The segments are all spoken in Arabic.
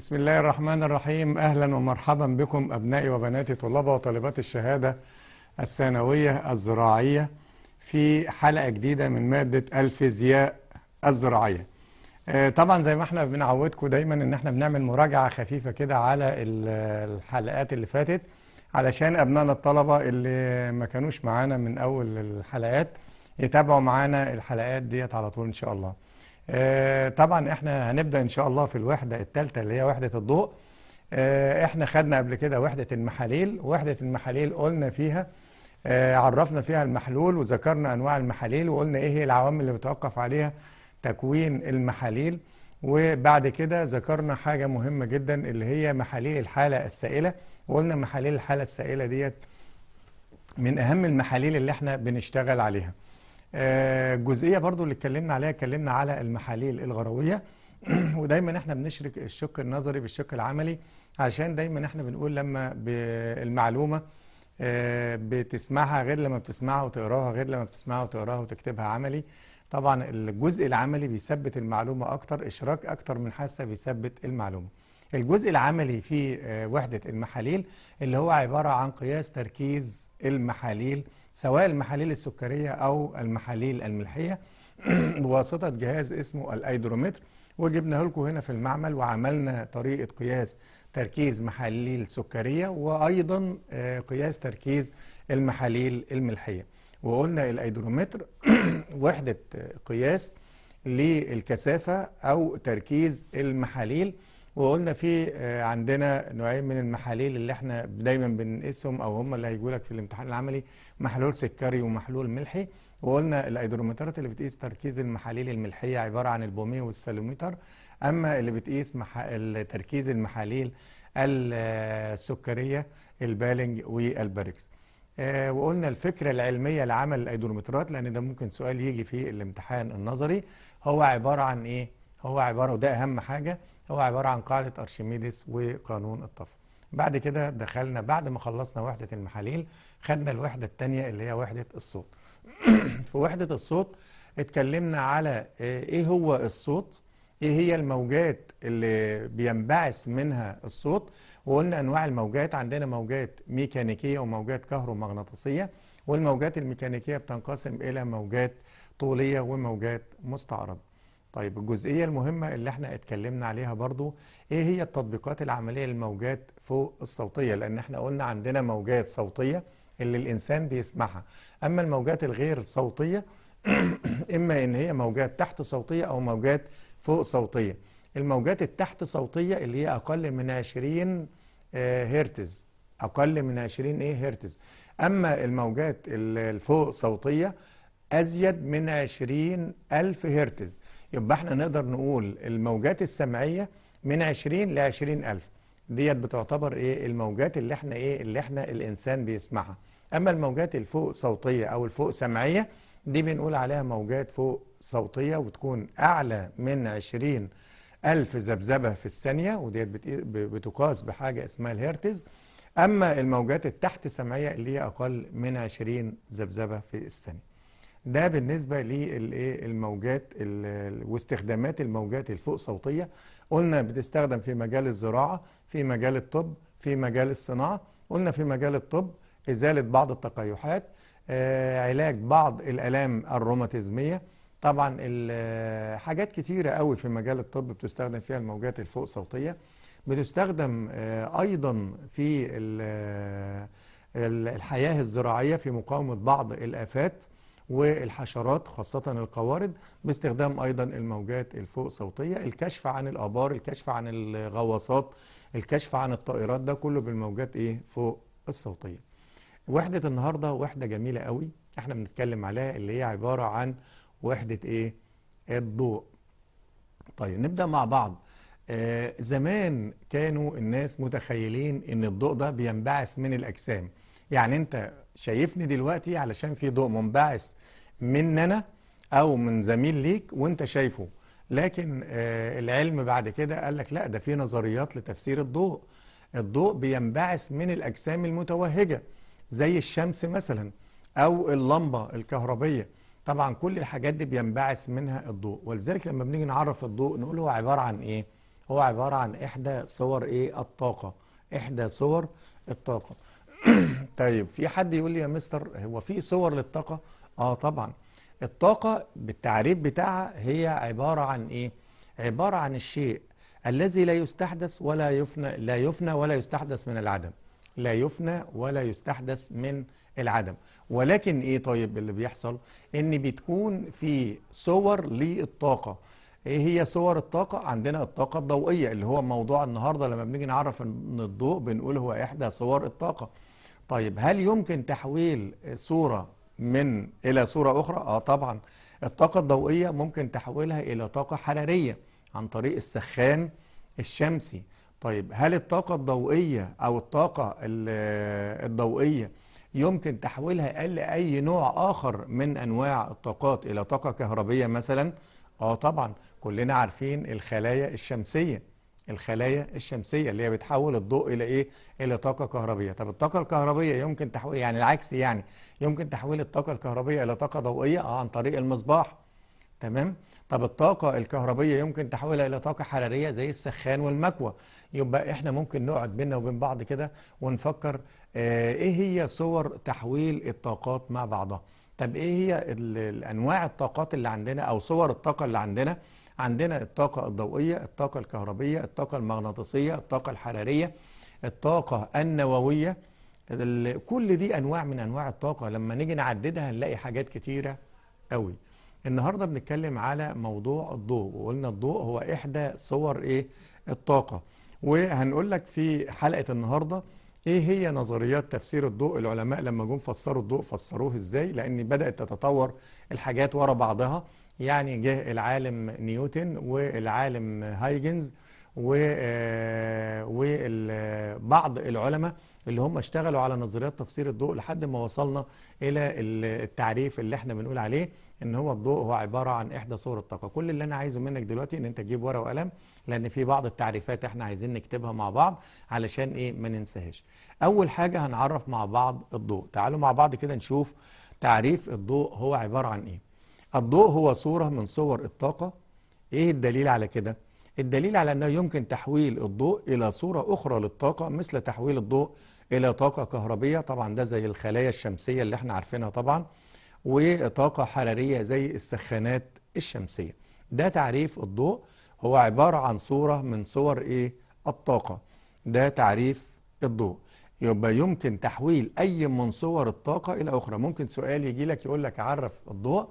بسم الله الرحمن الرحيم أهلا ومرحبا بكم أبنائي وبناتي طلاب وطالبات الشهادة الثانوية الزراعية في حلقة جديدة من مادة الفيزياء الزراعية آه، طبعا زي ما احنا بنعودكم دايما ان احنا بنعمل مراجعة خفيفة كده على الحلقات اللي فاتت علشان أبنائنا الطلبة اللي ما كانوش معانا من أول الحلقات يتابعوا معانا الحلقات ديت على طول إن شاء الله آه، طبعا احنا هنبدا ان شاء الله في الوحده الثالثه اللي هي وحده الضوء آه، احنا خدنا قبل كده وحده المحاليل وحده المحاليل قلنا فيها آه، عرفنا فيها المحلول وذكرنا انواع المحاليل وقلنا ايه هي العوامل اللي بتوقف عليها تكوين المحاليل وبعد كده ذكرنا حاجه مهمه جدا اللي هي محاليل الحاله السائله وقلنا محاليل الحاله السائله ديت من اهم المحاليل اللي احنا بنشتغل عليها الجزئيه آه، برضو اللي اتكلمنا عليها اتكلمنا على المحاليل الغرويه ودايما احنا بنشرك الشق النظري بالشق العملي علشان دايما احنا بنقول لما المعلومه آه، بتسمعها غير لما بتسمعها وتقراها غير لما بتسمعها وتقراها وتكتبها عملي طبعا الجزء العملي بيثبت المعلومه اكتر اشراك اكتر من حاسه بيثبت المعلومه الجزء العملي في آه، وحده المحاليل اللي هو عباره عن قياس تركيز المحاليل سواء المحاليل السكرية أو المحاليل الملحية بواسطة جهاز اسمه الايدرومتر وجبناه لكم هنا في المعمل وعملنا طريقة قياس تركيز محاليل سكرية وأيضا آه، قياس تركيز المحاليل الملحية وقلنا الايدرومتر وحدة قياس للكثافة أو تركيز المحاليل وقلنا في آه، عندنا نوعين من المحاليل اللي احنا دايما بنقيسهم او هم اللي هيجوا لك في الامتحان العملي محلول سكري ومحلول ملحي وقلنا الايدرومترات اللي بتقيس تركيز المحاليل الملحيه عباره عن البوميه والسالوميتر اما اللي بتقيس مح... تركيز المحاليل السكريه البالنج والباركس آه وقلنا الفكرة العلمية لعمل الأيدرومترات لأن ده ممكن سؤال يجي في الامتحان النظري هو عبارة عن إيه؟ هو عبارة وده أهم حاجة هو عبارة عن قاعدة أرشميدس وقانون الطفو بعد كده دخلنا بعد ما خلصنا وحدة المحاليل خدنا الوحدة الثانية اللي هي وحدة الصوت في وحدة الصوت اتكلمنا على آه، ايه هو الصوت ايه هي الموجات اللي بينبعث منها الصوت وقلنا انواع الموجات عندنا موجات ميكانيكيه وموجات كهرومغناطيسيه والموجات الميكانيكيه بتنقسم الى موجات طوليه وموجات مستعرضه طيب الجزئية المهمة اللي احنا اتكلمنا عليها برضو ايه هي التطبيقات العملية للموجات فوق الصوتية لان احنا قلنا عندنا موجات صوتية اللي الانسان بيسمعها اما الموجات الغير صوتية اما ان هي موجات تحت صوتية او موجات فوق صوتية الموجات التحت صوتية اللي هي اقل من 20 آه، هرتز اقل من 20 ايه هرتز اما الموجات الفوق صوتية ازيد من 20 الف هرتز يبقى احنا نقدر نقول الموجات السمعية من 20 ل 20 ألف ديت بتعتبر ايه الموجات اللي احنا ايه اللي احنا الإنسان بيسمعها أما الموجات الفوق صوتية أو الفوق سمعية دي بنقول عليها موجات فوق صوتية وتكون أعلى من 20 ألف زبزبة في الثانية وديت بتقاس بحاجة اسمها الهرتز أما الموجات التحت سمعية اللي هي أقل من 20 زبزبة في الثانية ده بالنسبه للموجات واستخدامات الموجات الفوق صوتيه قلنا بتستخدم في مجال الزراعه في مجال الطب في مجال الصناعه قلنا في مجال الطب ازاله بعض التقيحات آه، علاج بعض الالام الروماتيزميه طبعا آه، حاجات كتيره قوي في مجال الطب بتستخدم فيها الموجات الفوق صوتيه بتستخدم آه، ايضا في الحياه الزراعيه في مقاومه بعض الافات والحشرات خاصة القوارض باستخدام أيضا الموجات الفوق صوتية الكشف عن الآبار الكشف عن الغواصات الكشف عن الطائرات ده كله بالموجات إيه فوق الصوتية وحدة النهاردة وحدة جميلة قوي احنا بنتكلم عليها اللي هي عبارة عن وحدة إيه الضوء طيب نبدأ مع بعض آه زمان كانوا الناس متخيلين ان الضوء ده بينبعث من الاجسام يعني انت شايفني دلوقتي علشان في ضوء منبعث مننا او من زميل ليك وانت شايفه لكن آه، العلم بعد كده قال لك لا ده في نظريات لتفسير الضوء الضوء بينبعث من الاجسام المتوهجه زي الشمس مثلا او اللمبه الكهربيه طبعا كل الحاجات دي بينبعث منها الضوء ولذلك لما بنيجي نعرف الضوء نقول هو عباره عن ايه هو عباره عن احدى صور ايه الطاقه احدى صور الطاقه طيب في حد يقول لي يا مستر هو في صور للطاقه اه طبعا الطاقه بالتعريف بتاعها هي عباره عن ايه عباره عن الشيء الذي لا يستحدث ولا يفنى لا يفنى ولا يستحدث من العدم لا يفنى ولا يستحدث من العدم ولكن ايه طيب اللي بيحصل ان بتكون في صور للطاقه ايه هي صور الطاقه عندنا الطاقه الضوئيه اللي هو موضوع النهارده لما بنيجي نعرف ان الضوء بنقول هو احدى صور الطاقه طيب هل يمكن تحويل صورة من إلى صورة أخرى؟ آه طبعا الطاقة الضوئية ممكن تحويلها إلى طاقة حرارية عن طريق السخان الشمسي طيب هل الطاقة الضوئية أو الطاقة الضوئية يمكن تحويلها أي نوع آخر من أنواع الطاقات إلى طاقة كهربية مثلا؟ آه طبعا كلنا عارفين الخلايا الشمسية الخلايا الشمسيه اللي هي بتحول الضوء الى ايه الى طاقه كهربيه طب الطاقه الكهربيه يمكن تحويل يعني العكس يعني يمكن تحويل الطاقه الكهربيه الى طاقه ضوئيه آه، عن طريق المصباح تمام طب الطاقه الكهربيه يمكن تحويلها الى طاقه حراريه زي السخان والمكوى يبقى احنا ممكن نقعد بينا وبين بعض كده ونفكر آه، ايه هي صور تحويل الطاقات مع بعضها طب ايه هي انواع الطاقات اللي عندنا او صور الطاقه اللي عندنا عندنا الطاقة الضوئية الطاقة الكهربية الطاقة المغناطيسية الطاقة الحرارية الطاقة النووية كل دي أنواع من أنواع الطاقة لما نيجي نعددها هنلاقي حاجات كتيرة قوي النهاردة بنتكلم على موضوع الضوء وقلنا الضوء هو إحدى صور إيه الطاقة وهنقول لك في حلقة النهاردة ايه هي نظريات تفسير الضوء العلماء لما جم فسروا الضوء فسروه ازاي لان بدات تتطور الحاجات ورا بعضها يعني جه العالم نيوتن والعالم هايجنز وبعض آه، العلماء اللي هم اشتغلوا على نظريات تفسير الضوء لحد ما وصلنا الى التعريف اللي احنا بنقول عليه ان هو الضوء هو عباره عن احدى صور الطاقه كل اللي انا عايزه منك دلوقتي ان انت تجيب ورقه وقلم لان في بعض التعريفات احنا عايزين نكتبها مع بعض علشان ايه ما ننساهاش اول حاجه هنعرف مع بعض الضوء تعالوا مع بعض كده نشوف تعريف الضوء هو عباره عن ايه الضوء هو صورة من صور الطاقة إيه الدليل على كده؟ الدليل على أنه يمكن تحويل الضوء إلى صورة أخرى للطاقة مثل تحويل الضوء إلى طاقة كهربية طبعا ده زي الخلايا الشمسية اللي احنا عارفينها طبعا وطاقة حرارية زي السخانات الشمسية ده تعريف الضوء هو عبارة عن صورة من صور إيه؟ الطاقة ده تعريف الضوء يبقى يمكن تحويل أي من صور الطاقة إلى أخرى ممكن سؤال يجي لك يقول لك عرف الضوء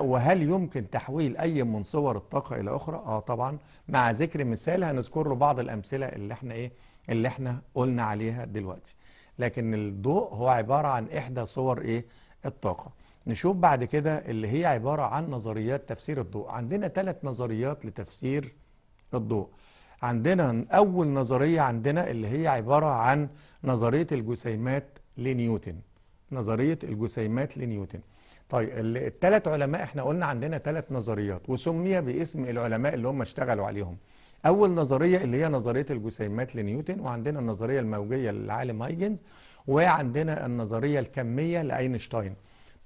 وهل يمكن تحويل أي من صور الطاقة إلى أخرى؟ آه طبعا مع ذكر مثال هنذكر له بعض الأمثلة اللي احنا إيه اللي احنا قلنا عليها دلوقتي لكن الضوء هو عبارة عن إحدى صور إيه الطاقة نشوف بعد كده اللي هي عبارة عن نظريات تفسير الضوء عندنا ثلاث نظريات لتفسير الضوء عندنا أول نظرية عندنا اللي هي عبارة عن نظرية الجسيمات لنيوتن نظرية الجسيمات لنيوتن طيب الثلاث علماء احنا قلنا عندنا ثلاث نظريات وسمي باسم العلماء اللي هم اشتغلوا عليهم اول نظريه اللي هي نظريه الجسيمات لنيوتن وعندنا النظريه الموجيه للعالم هايجنز وعندنا النظريه الكميه لاينشتاين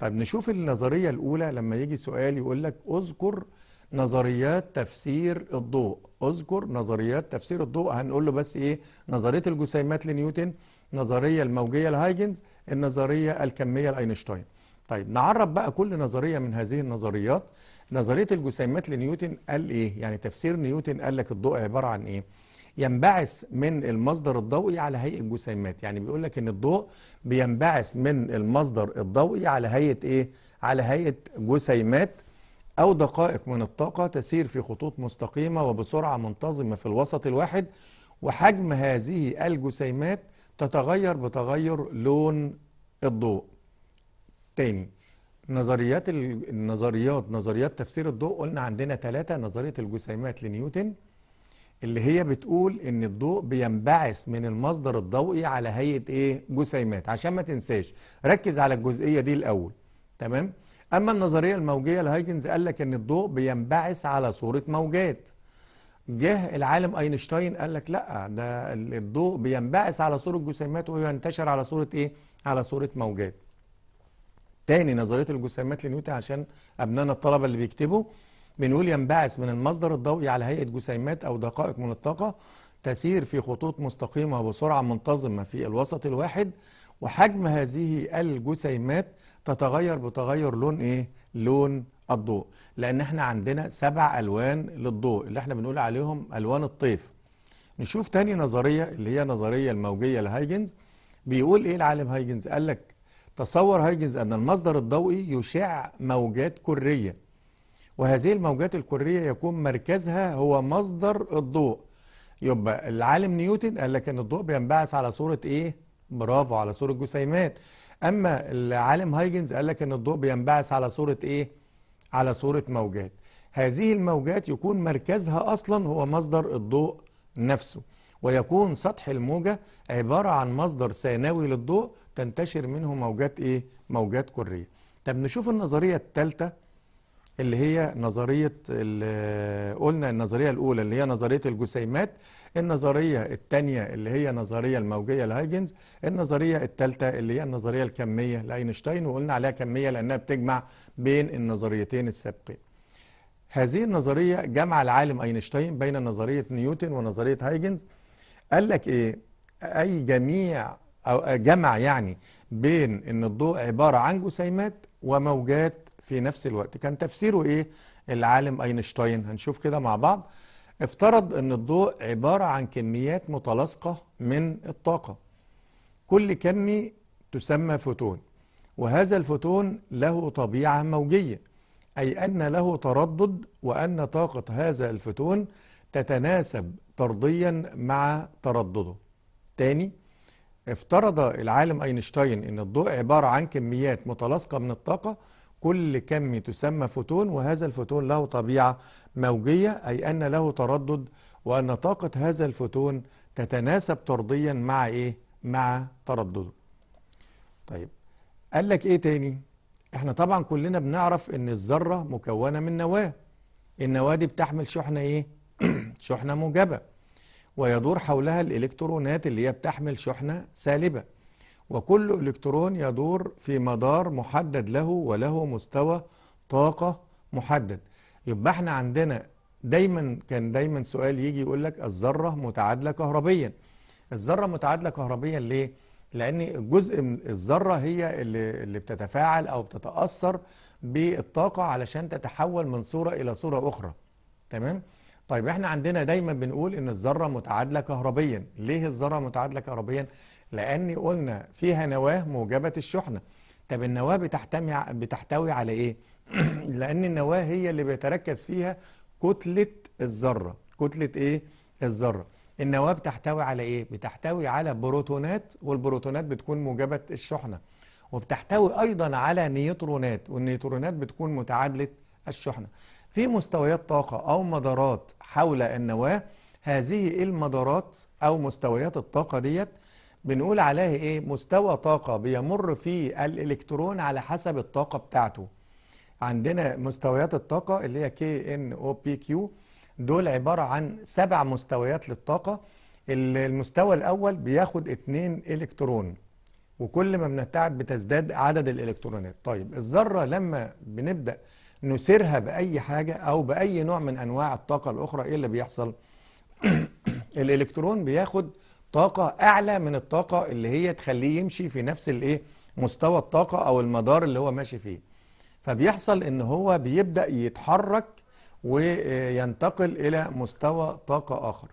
طيب نشوف النظريه الاولى لما يجي سؤال يقول لك اذكر نظريات تفسير الضوء اذكر نظريات تفسير الضوء هنقول له بس ايه نظريه الجسيمات لنيوتن نظريه الموجيه لهايجنز النظريه الكميه لاينشتاين طيب نعرب بقى كل نظرية من هذه النظريات نظرية الجسيمات لنيوتن قال إيه؟ يعني تفسير نيوتن قال لك الضوء عبارة عن إيه؟ ينبعث من المصدر الضوئي على هيئة جسيمات يعني بيقول لك إن الضوء بينبعث من المصدر الضوئي على هيئة إيه؟ على هيئة جسيمات أو دقائق من الطاقة تسير في خطوط مستقيمة وبسرعة منتظمة في الوسط الواحد وحجم هذه الجسيمات تتغير بتغير لون الضوء تاني نظريات النظريات نظريات تفسير الضوء قلنا عندنا ثلاثة نظرية الجسيمات لنيوتن اللي هي بتقول ان الضوء بينبعث من المصدر الضوئي على هيئة ايه جسيمات عشان ما تنساش ركز على الجزئية دي الاول تمام اما النظرية الموجية لهايجنز قال لك ان الضوء بينبعث على صورة موجات جه العالم اينشتاين قال لك لا ده الضوء بينبعث على صورة جسيمات وينتشر على صورة ايه على صورة موجات تاني نظريه الجسيمات لنيوتن عشان ابنائنا الطلبه اللي بيكتبوا بنقول ينبعث من المصدر الضوئي على هيئه جسيمات او دقائق من الطاقه تسير في خطوط مستقيمه بسرعه منتظمه في الوسط الواحد وحجم هذه الجسيمات تتغير بتغير لون ايه؟ لون الضوء لان احنا عندنا سبع الوان للضوء اللي احنا بنقول عليهم الوان الطيف نشوف تاني نظريه اللي هي نظريه الموجيه لهايجنز بيقول ايه العالم هايجنز قال لك تصور هايجنز أن المصدر الضوئي يشع موجات كرية وهذه الموجات الكرية يكون مركزها هو مصدر الضوء يبقى العالم نيوتن قال لك ان الضوء بينبعث على صورة ايه؟ برافو على صورة جسيمات اما العالم هايجنز قال لك ان الضوء بينبعث على صورة ايه؟ على صورة موجات هذه الموجات يكون مركزها اصلا هو مصدر الضوء نفسه ويكون سطح الموجة عبارة عن مصدر ثانوي للضوء تنتشر منه موجات إيه؟ موجات كرية طب نشوف النظرية الثالثة اللي هي نظرية اللي قلنا النظرية الأولى اللي هي نظرية الجسيمات النظرية الثانية اللي هي النظرية الموجية لهايجنز النظرية الثالثة اللي هي النظرية الكمية لأينشتاين وقلنا عليها كمية لأنها بتجمع بين النظريتين السابقين هذه النظرية جمع العالم أينشتاين بين نظرية نيوتن ونظرية هايجنز قال لك ايه اي جميع او جمع يعني بين ان الضوء عباره عن جسيمات وموجات في نفس الوقت كان تفسيره ايه العالم اينشتاين هنشوف كده مع بعض افترض ان الضوء عباره عن كميات متلاصقه من الطاقه كل كمي تسمى فوتون وهذا الفوتون له طبيعه موجيه اي ان له تردد وان طاقه هذا الفوتون تتناسب طرديا مع تردده تاني افترض العالم اينشتاين ان الضوء عباره عن كميات متلاصقه من الطاقه كل كم تسمى فوتون وهذا الفوتون له طبيعه موجيه اي ان له تردد وان طاقه هذا الفوتون تتناسب طرديا مع ايه مع تردده طيب قال لك ايه تاني احنا طبعا كلنا بنعرف ان الذره مكونه من نواه النواه دي بتحمل شحنه ايه شحنة موجبة ويدور حولها الإلكترونات اللي هي بتحمل شحنة سالبة وكل إلكترون يدور في مدار محدد له وله مستوى طاقة محدد يبقى احنا عندنا دايما كان دايما سؤال يجي يقول لك الذرة متعادلة كهربيا الذرة متعادلة كهربيا ليه؟ لأن الجزء من الذرة هي اللي, اللي بتتفاعل أو بتتأثر بالطاقة علشان تتحول من صورة إلى صورة أخرى تمام؟ طيب احنا عندنا دايما بنقول ان الذره متعادله كهربيا ليه الذره متعادله كهربيا لان قلنا فيها نواه موجبه الشحنه طب النواه بتحتمي بتحتوي على ايه لان النواه هي اللي بيتركز فيها كتله الذره كتله ايه الذره النواه بتحتوي على ايه بتحتوي على بروتونات والبروتونات بتكون موجبه الشحنه وبتحتوي ايضا على نيوترونات والنيوترونات بتكون متعادله الشحنه في مستويات طاقة أو مدارات حول النواة هذه المدارات أو مستويات الطاقة ديت بنقول عليها إيه مستوى طاقة بيمر فيه الإلكترون على حسب الطاقة بتاعته عندنا مستويات الطاقة اللي هي KNOPQ دول عبارة عن سبع مستويات للطاقة المستوى الأول بياخد اتنين إلكترون وكل ما بنتعب بتزداد عدد الإلكترونات طيب الذرة لما بنبدأ نثيرها باي حاجه او باي نوع من انواع الطاقه الاخرى ايه اللي بيحصل الالكترون بياخد طاقه اعلى من الطاقه اللي هي تخليه يمشي في نفس الايه مستوى الطاقه او المدار اللي هو ماشي فيه فبيحصل ان هو بيبدا يتحرك وينتقل الى مستوى طاقه اخر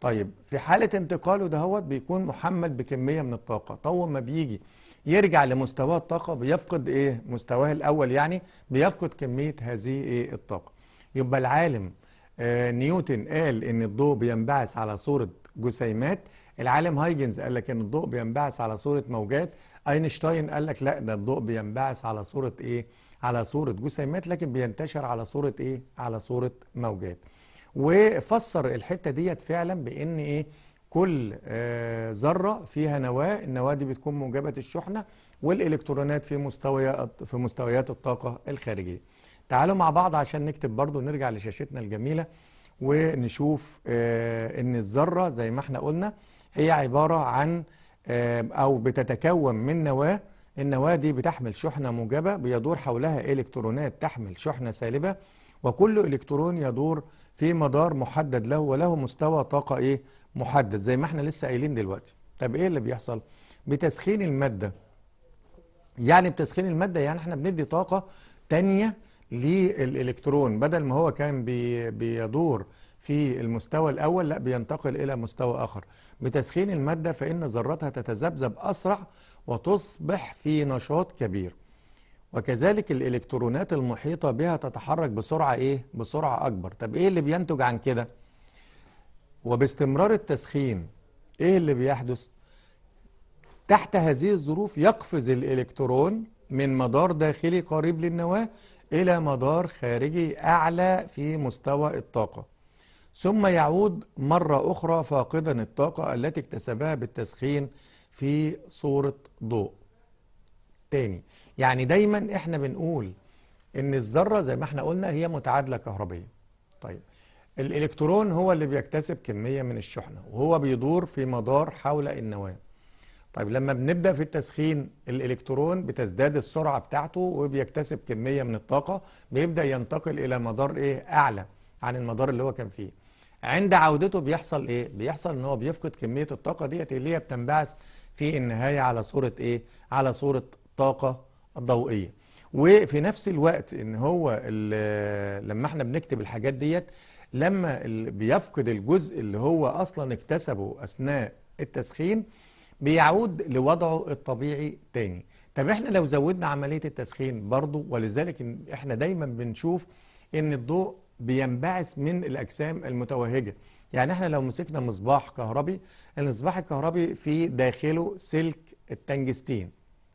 طيب في حاله انتقاله دهوت بيكون محمل بكميه من الطاقه طول ما بيجي يرجع لمستواه الطاقة بيفقد إيه مستواه الأول يعني بيفقد كمية هذه إيه الطاقة يبقى العالم آه نيوتن قال إن الضوء بينبعث على صورة جسيمات العالم هايجنز قال لك إن الضوء بينبعث على صورة موجات أينشتاين قال لك لا ده الضوء بينبعث على صورة إيه على صورة جسيمات لكن بينتشر على صورة إيه على صورة موجات وفسر الحتة ديت فعلا بإن إيه كل آه، ذرة فيها نواة النواة دي بتكون موجبة الشحنة والإلكترونات في مستويات في مستويات الطاقة الخارجية تعالوا مع بعض عشان نكتب برضو نرجع لشاشتنا الجميلة ونشوف آه، ان الذرة زي ما احنا قلنا هي عبارة عن آه، او بتتكون من نواة النواة دي بتحمل شحنة موجبة بيدور حولها إلكترونات تحمل شحنة سالبة وكل إلكترون يدور في مدار محدد له وله مستوى طاقة إيه محدد زي ما احنا لسه قايلين دلوقتي طب ايه اللي بيحصل بتسخين المادة يعني بتسخين المادة يعني احنا بندي طاقة تانية للإلكترون بدل ما هو كان بي بيدور في المستوى الأول لا بينتقل إلى مستوى آخر بتسخين المادة فإن ذراتها تتذبذب أسرع وتصبح في نشاط كبير وكذلك الإلكترونات المحيطة بها تتحرك بسرعة إيه؟ بسرعة أكبر طب إيه اللي بينتج عن كده؟ وباستمرار التسخين ايه اللي بيحدث تحت هذه الظروف يقفز الالكترون من مدار داخلي قريب للنواه الى مدار خارجي اعلى في مستوى الطاقه ثم يعود مره اخرى فاقدا الطاقه التي اكتسبها بالتسخين في صوره ضوء تاني يعني دايما احنا بنقول ان الذره زي ما احنا قلنا هي متعادله كهربيه طيب الإلكترون هو اللي بيكتسب كمية من الشحنة وهو بيدور في مدار حول النواة طيب لما بنبدأ في التسخين الإلكترون بتزداد السرعة بتاعته وبيكتسب كمية من الطاقة بيبدأ ينتقل إلى مدار إيه أعلى عن المدار اللي هو كان فيه عند عودته بيحصل إيه؟ بيحصل إن هو بيفقد كمية الطاقة ديت اللي هي بتنبعث في النهاية على صورة إيه؟ على صورة طاقة ضوئية وفي نفس الوقت إن هو لما إحنا بنكتب الحاجات ديت لما بيفقد الجزء اللي هو أصلا اكتسبه أثناء التسخين بيعود لوضعه الطبيعي تاني طب احنا لو زودنا عملية التسخين برضو ولذلك احنا دايما بنشوف ان الضوء بينبعث من الأجسام المتوهجة يعني احنا لو مسكنا مصباح كهربي المصباح الكهربي في داخله سلك التنجستين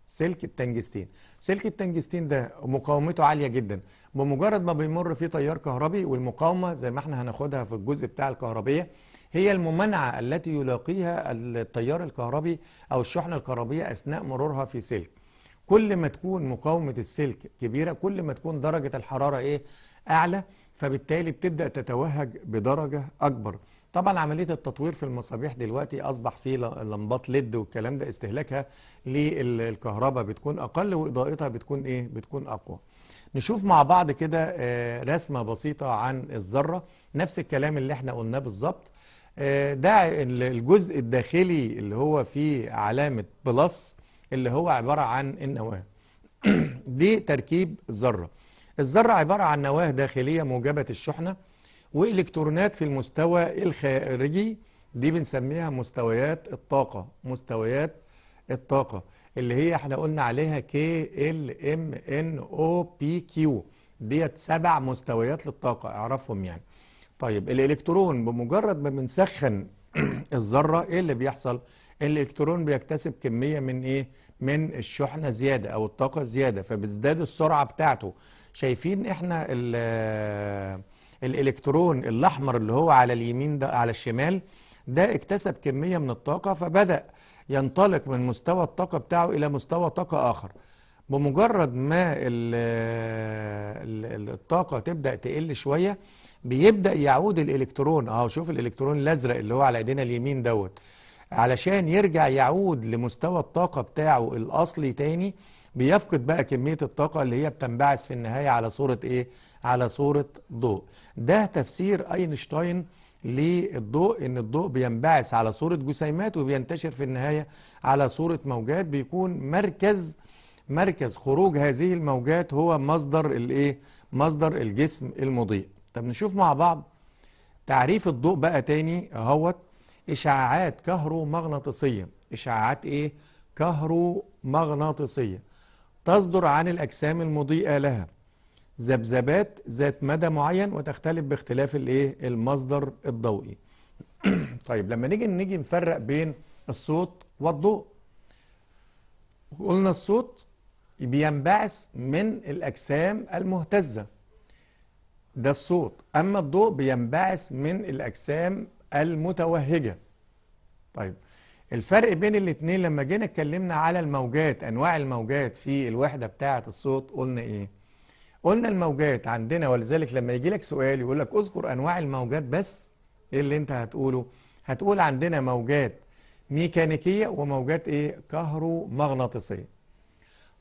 سلك التنجستين سلك التنجستين ده مقاومته عالية جدا بمجرد ما بيمر فيه تيار كهربي والمقاومة زي ما احنا هناخدها في الجزء بتاع الكهربية هي الممانعة التي يلاقيها التيار الكهربي أو الشحنة الكهربية أثناء مرورها في سلك كل ما تكون مقاومة السلك كبيرة كل ما تكون درجة الحرارة إيه أعلى فبالتالي بتبدأ تتوهج بدرجة أكبر طبعا عمليه التطوير في المصابيح دلوقتي اصبح في لمبات ليد والكلام ده استهلاكها للكهرباء بتكون اقل واضاءتها بتكون ايه بتكون اقوى نشوف مع بعض كده آه، رسمه بسيطه عن الذره نفس الكلام اللي احنا قلناه بالظبط آه، ده الجزء الداخلي اللي هو فيه علامه بلس اللي هو عباره عن النواه دي تركيب الذره الذره عباره عن نواه داخليه موجبه الشحنه وإلكترونات في المستوى الخارجي دي بنسميها مستويات الطاقة مستويات الطاقة اللي هي احنا قلنا عليها كي ال ام ان او بي كيو ديت سبع مستويات للطاقة اعرفهم يعني طيب الإلكترون بمجرد ما بنسخن الذرة ايه اللي بيحصل؟ الإلكترون بيكتسب كمية من ايه؟ من الشحنة زيادة أو الطاقة زيادة فبتزداد السرعة بتاعته شايفين احنا ال الالكترون الاحمر اللي هو على اليمين ده على الشمال ده اكتسب كميه من الطاقه فبدا ينطلق من مستوى الطاقه بتاعه الى مستوى طاقه اخر بمجرد ما الطاقه تبدا تقل شويه بيبدا يعود الالكترون اهو شوف الالكترون الازرق اللي هو على ايدينا اليمين دوت علشان يرجع يعود لمستوى الطاقه بتاعه الاصلي تاني بيفقد بقى كميه الطاقه اللي هي بتنبعث في النهايه على صوره ايه على صوره ضوء ده تفسير أينشتاين للضوء ان الضوء بينبعث على صورة جسيمات وبينتشر في النهاية على صورة موجات بيكون مركز مركز خروج هذه الموجات هو مصدر الايه مصدر الجسم المضيء طب نشوف مع بعض تعريف الضوء بقى تاني اهوت اشعاعات كهرومغناطيسية اشعاعات ايه كهرومغناطيسية تصدر عن الاجسام المضيئة لها ذبذبات ذات مدى معين وتختلف باختلاف الايه المصدر الضوئي طيب لما نيجي نيجي نفرق بين الصوت والضوء قلنا الصوت بينبعث من الاجسام المهتزه ده الصوت اما الضوء بينبعث من الاجسام المتوهجه طيب الفرق بين الاثنين لما جينا اتكلمنا على الموجات انواع الموجات في الوحده بتاعه الصوت قلنا ايه قلنا الموجات عندنا ولذلك لما يجي لك سؤال يقول لك اذكر انواع الموجات بس ايه اللي انت هتقوله هتقول عندنا موجات ميكانيكيه وموجات ايه كهرومغناطيسيه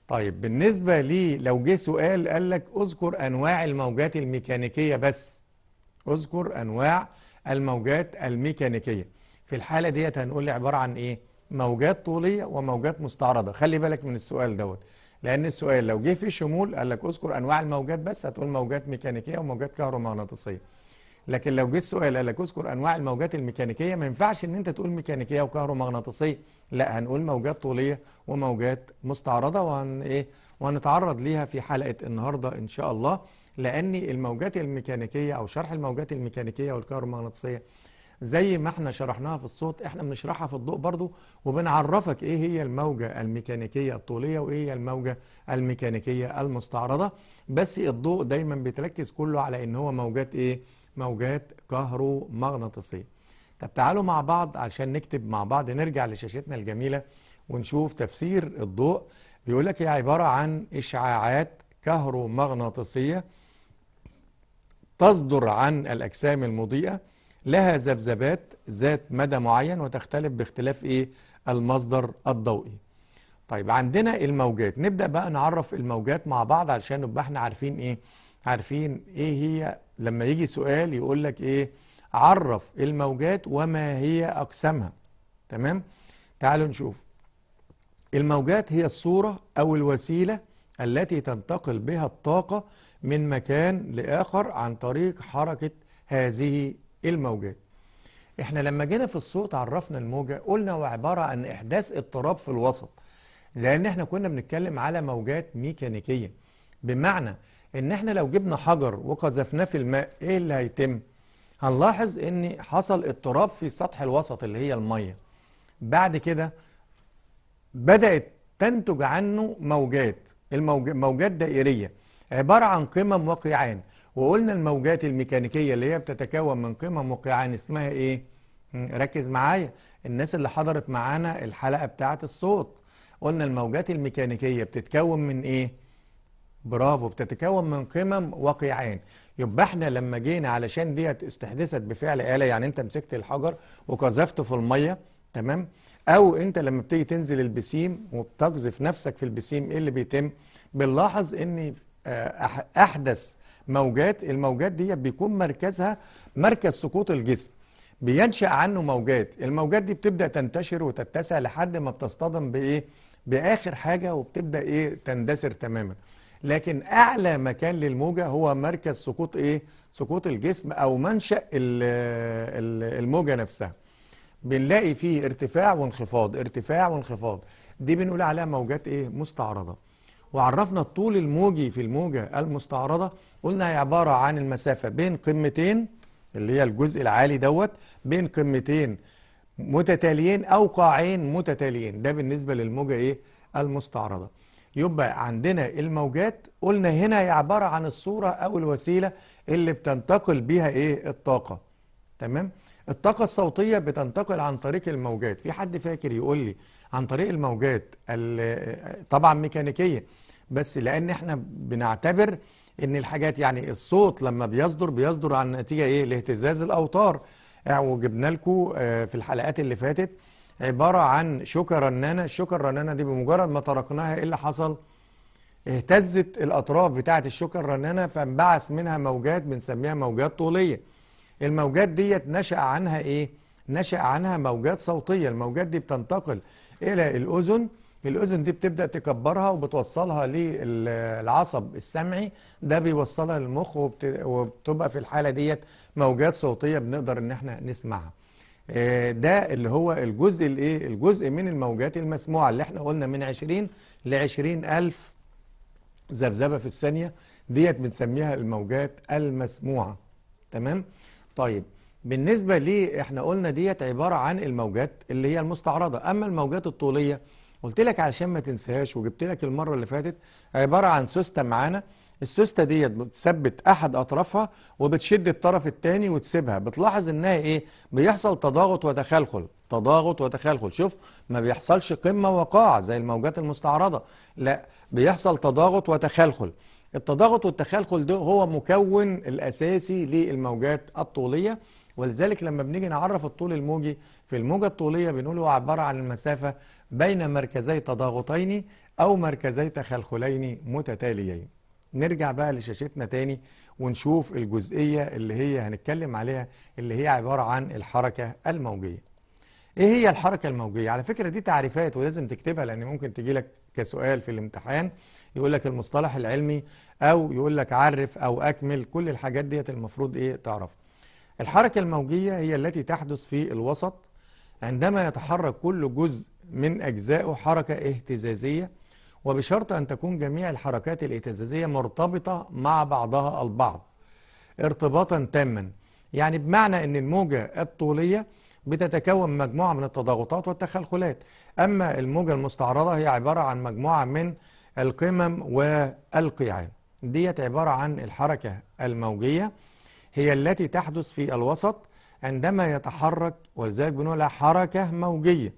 طيب بالنسبه لي لو جه سؤال قال لك اذكر انواع الموجات الميكانيكيه بس اذكر انواع الموجات الميكانيكيه في الحاله ديت هنقول عباره عن ايه موجات طوليه وموجات مستعرضه خلي بالك من السؤال دوت لأن السؤال لو جه فيه شمول قال لك اذكر أنواع الموجات بس هتقول موجات ميكانيكية وموجات كهرومغناطيسية لكن لو جه السؤال قال لك اذكر أنواع الموجات الميكانيكية ما ينفعش إن أنت تقول ميكانيكية وكهرومغناطيسية لا هنقول موجات طولية وموجات مستعرضة وهن إيه وهنتعرض ليها في حلقة النهاردة إن شاء الله لأن الموجات الميكانيكية أو شرح الموجات الميكانيكية والكهرومغناطيسية زي ما احنا شرحناها في الصوت احنا بنشرحها في الضوء برضو وبنعرفك ايه هي الموجة الميكانيكية الطولية وايه هي الموجة الميكانيكية المستعرضة بس الضوء دايما بيتركز كله على ان هو موجات ايه موجات كهرومغناطيسية طب تعالوا مع بعض عشان نكتب مع بعض نرجع لشاشتنا الجميلة ونشوف تفسير الضوء بيقول لك هي إيه؟ عبارة عن إشعاعات كهرومغناطيسية تصدر عن الأجسام المضيئة لها ذبذبات ذات مدى معين وتختلف باختلاف ايه المصدر الضوئي طيب عندنا الموجات نبدأ بقى نعرف الموجات مع بعض علشان نبقى احنا عارفين ايه عارفين ايه هي لما يجي سؤال يقول لك ايه عرف الموجات وما هي أقسامها تمام تعالوا نشوف الموجات هي الصورة أو الوسيلة التي تنتقل بها الطاقة من مكان لآخر عن طريق حركة هذه ايه الموجات احنا لما جينا في الصوت عرفنا الموجة قلنا هو عبارة عن احداث اضطراب في الوسط لان احنا كنا بنتكلم على موجات ميكانيكية بمعنى ان احنا لو جبنا حجر وقذفناه في الماء ايه اللي هيتم هنلاحظ ان حصل اضطراب في سطح الوسط اللي هي المية بعد كده بدأت تنتج عنه موجات الموجات دائرية عبارة عن قمم وقيعان وقلنا الموجات الميكانيكية اللي هي بتتكون من قيمة مقيعان يعني اسمها ايه؟ ركز معايا الناس اللي حضرت معانا الحلقة بتاعة الصوت قلنا الموجات الميكانيكية بتتكون من ايه؟ برافو بتتكون من قمم وقيعان يبقى احنا لما جينا علشان ديت استحدثت بفعل آلة يعني انت مسكت الحجر وقذفته في المية تمام؟ او انت لما بتيجي تنزل البسيم وبتقذف نفسك في البسيم ايه اللي بيتم؟ بنلاحظ ان آه، احدث موجات الموجات دي بيكون مركزها مركز سقوط الجسم بينشا عنه موجات الموجات دي بتبدا تنتشر وتتسع لحد ما بتصطدم بايه باخر حاجه وبتبدا ايه تندثر تماما لكن اعلى مكان للموجه هو مركز سقوط ايه سقوط الجسم او منشا الموجه نفسها بنلاقي فيه ارتفاع وانخفاض ارتفاع وانخفاض دي بنقول عليها موجات ايه مستعرضه وعرفنا الطول الموجي في الموجة المستعرضة قلنا هي عبارة عن المسافة بين قمتين اللي هي الجزء العالي دوت بين قمتين متتاليين أو قاعين متتاليين ده بالنسبة للموجة إيه المستعرضة يبقى عندنا الموجات قلنا هنا هي عبارة عن الصورة أو الوسيلة اللي بتنتقل بيها إيه الطاقة تمام؟ الطاقة الصوتية بتنتقل عن طريق الموجات في حد فاكر يقول لي عن طريق الموجات طبعا ميكانيكية بس لأن احنا بنعتبر ان الحاجات يعني الصوت لما بيصدر بيصدر عن نتيجة ايه لاهتزاز الأوتار آه، وجبنا لكم آه، في الحلقات اللي فاتت عبارة عن شوكة رنانة الشوكة الرنانة دي بمجرد ما طرقناها ايه اللي حصل اهتزت الأطراف بتاعة الشوكة الرنانة فانبعث منها موجات بنسميها موجات طولية الموجات ديت نشأ عنها إيه؟ نشأ عنها موجات صوتية الموجات دي بتنتقل إلى الأذن الأذن دي بتبدأ تكبرها وبتوصلها للعصب السمعي ده بيوصلها للمخ وبتبقى في الحالة ديت موجات صوتية بنقدر إن احنا نسمعها آه، ده اللي هو الجزء الايه الجزء من الموجات المسموعه اللي احنا قلنا من 20 ل 20,000 الف ذبذبه في الثانيه ديت بنسميها الموجات المسموعه تمام طيب بالنسبة لي احنا قلنا ديت عبارة عن الموجات اللي هي المستعرضة أما الموجات الطولية قلت لك علشان ما تنساهاش وجبت لك المرة اللي فاتت عبارة عن سوستة معانا السوستة ديت بتثبت أحد أطرافها وبتشد الطرف الثاني وتسيبها بتلاحظ إنها إيه بيحصل تضاغط وتخلخل تضاغط وتخلخل شوف ما بيحصلش قمة وقاع زي الموجات المستعرضة لا بيحصل تضاغط وتخلخل التضاغط والتخلخل ده هو مكون الأساسي للموجات الطولية ولذلك لما بنيجي نعرف الطول الموجي في الموجة الطولية بنقول هو عبارة عن المسافة بين مركزي تضاغطين أو مركزي تخلخلين متتاليين نرجع بقى لشاشتنا تاني ونشوف الجزئية اللي هي هنتكلم عليها اللي هي عبارة عن الحركة الموجية ايه هي الحركة الموجية؟ على فكرة دي تعريفات ولازم تكتبها لأن ممكن تجيلك كسؤال في الامتحان يقول لك المصطلح العلمي او يقول لك عرف او اكمل كل الحاجات ديت المفروض ايه تعرفها الحركه الموجيه هي التي تحدث في الوسط عندما يتحرك كل جزء من اجزائه حركه اهتزازيه وبشرط ان تكون جميع الحركات الاهتزازيه مرتبطه مع بعضها البعض ارتباطا تاما يعني بمعنى ان الموجه الطوليه بتتكون مجموعة من التضاغطات والتخلخلات أما الموجة المستعرضة هي عبارة عن مجموعة من القمم والقيعان ديت عبارة عن الحركة الموجية هي التي تحدث في الوسط عندما يتحرك ولذلك بنقول حركة موجية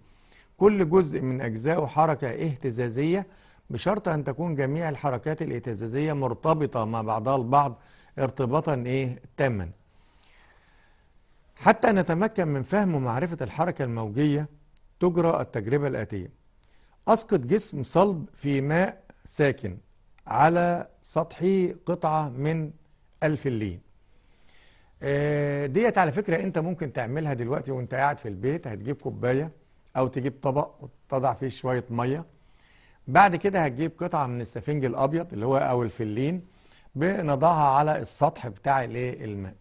كل جزء من أجزائه حركة اهتزازية بشرط أن تكون جميع الحركات الاهتزازية مرتبطة مع بعضها البعض ارتباطا إيه تاما حتى نتمكن من فهم ومعرفة الحركة الموجية تجرى التجربة الآتية أسقط جسم صلب في ماء ساكن على سطح قطعة من الفلين آه، ديت على فكرة أنت ممكن تعملها دلوقتي وأنت قاعد في البيت هتجيب كوباية أو تجيب طبق وتضع فيه شوية مية بعد كده هتجيب قطعة من السفنج الأبيض اللي هو أو الفلين بنضعها على السطح بتاع الماء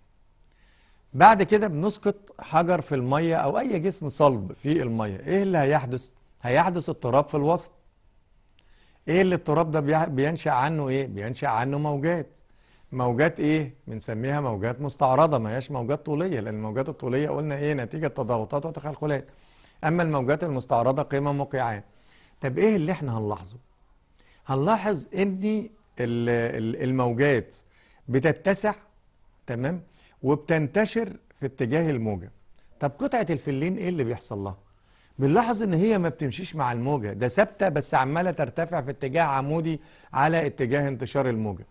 بعد كده بنسقط حجر في الميه او اي جسم صلب في الميه ايه اللي هيحدث هيحدث اضطراب في الوسط ايه اللي التراب ده بينشأ عنه ايه بينشأ عنه موجات موجات ايه بنسميها موجات مستعرضه ما هياش موجات طوليه لان الموجات الطوليه قلنا ايه نتيجه تضاغطات وتخلخلات اما الموجات المستعرضه قيمه مقيعات طب ايه اللي احنا هنلاحظه هنلاحظ ان الموجات بتتسع تمام وبتنتشر في اتجاه الموجه طب قطعه الفلين ايه اللي بيحصل لها بنلاحظ ان هي ما بتمشيش مع الموجه ده ثابته بس عماله ترتفع في اتجاه عمودي على اتجاه انتشار الموجه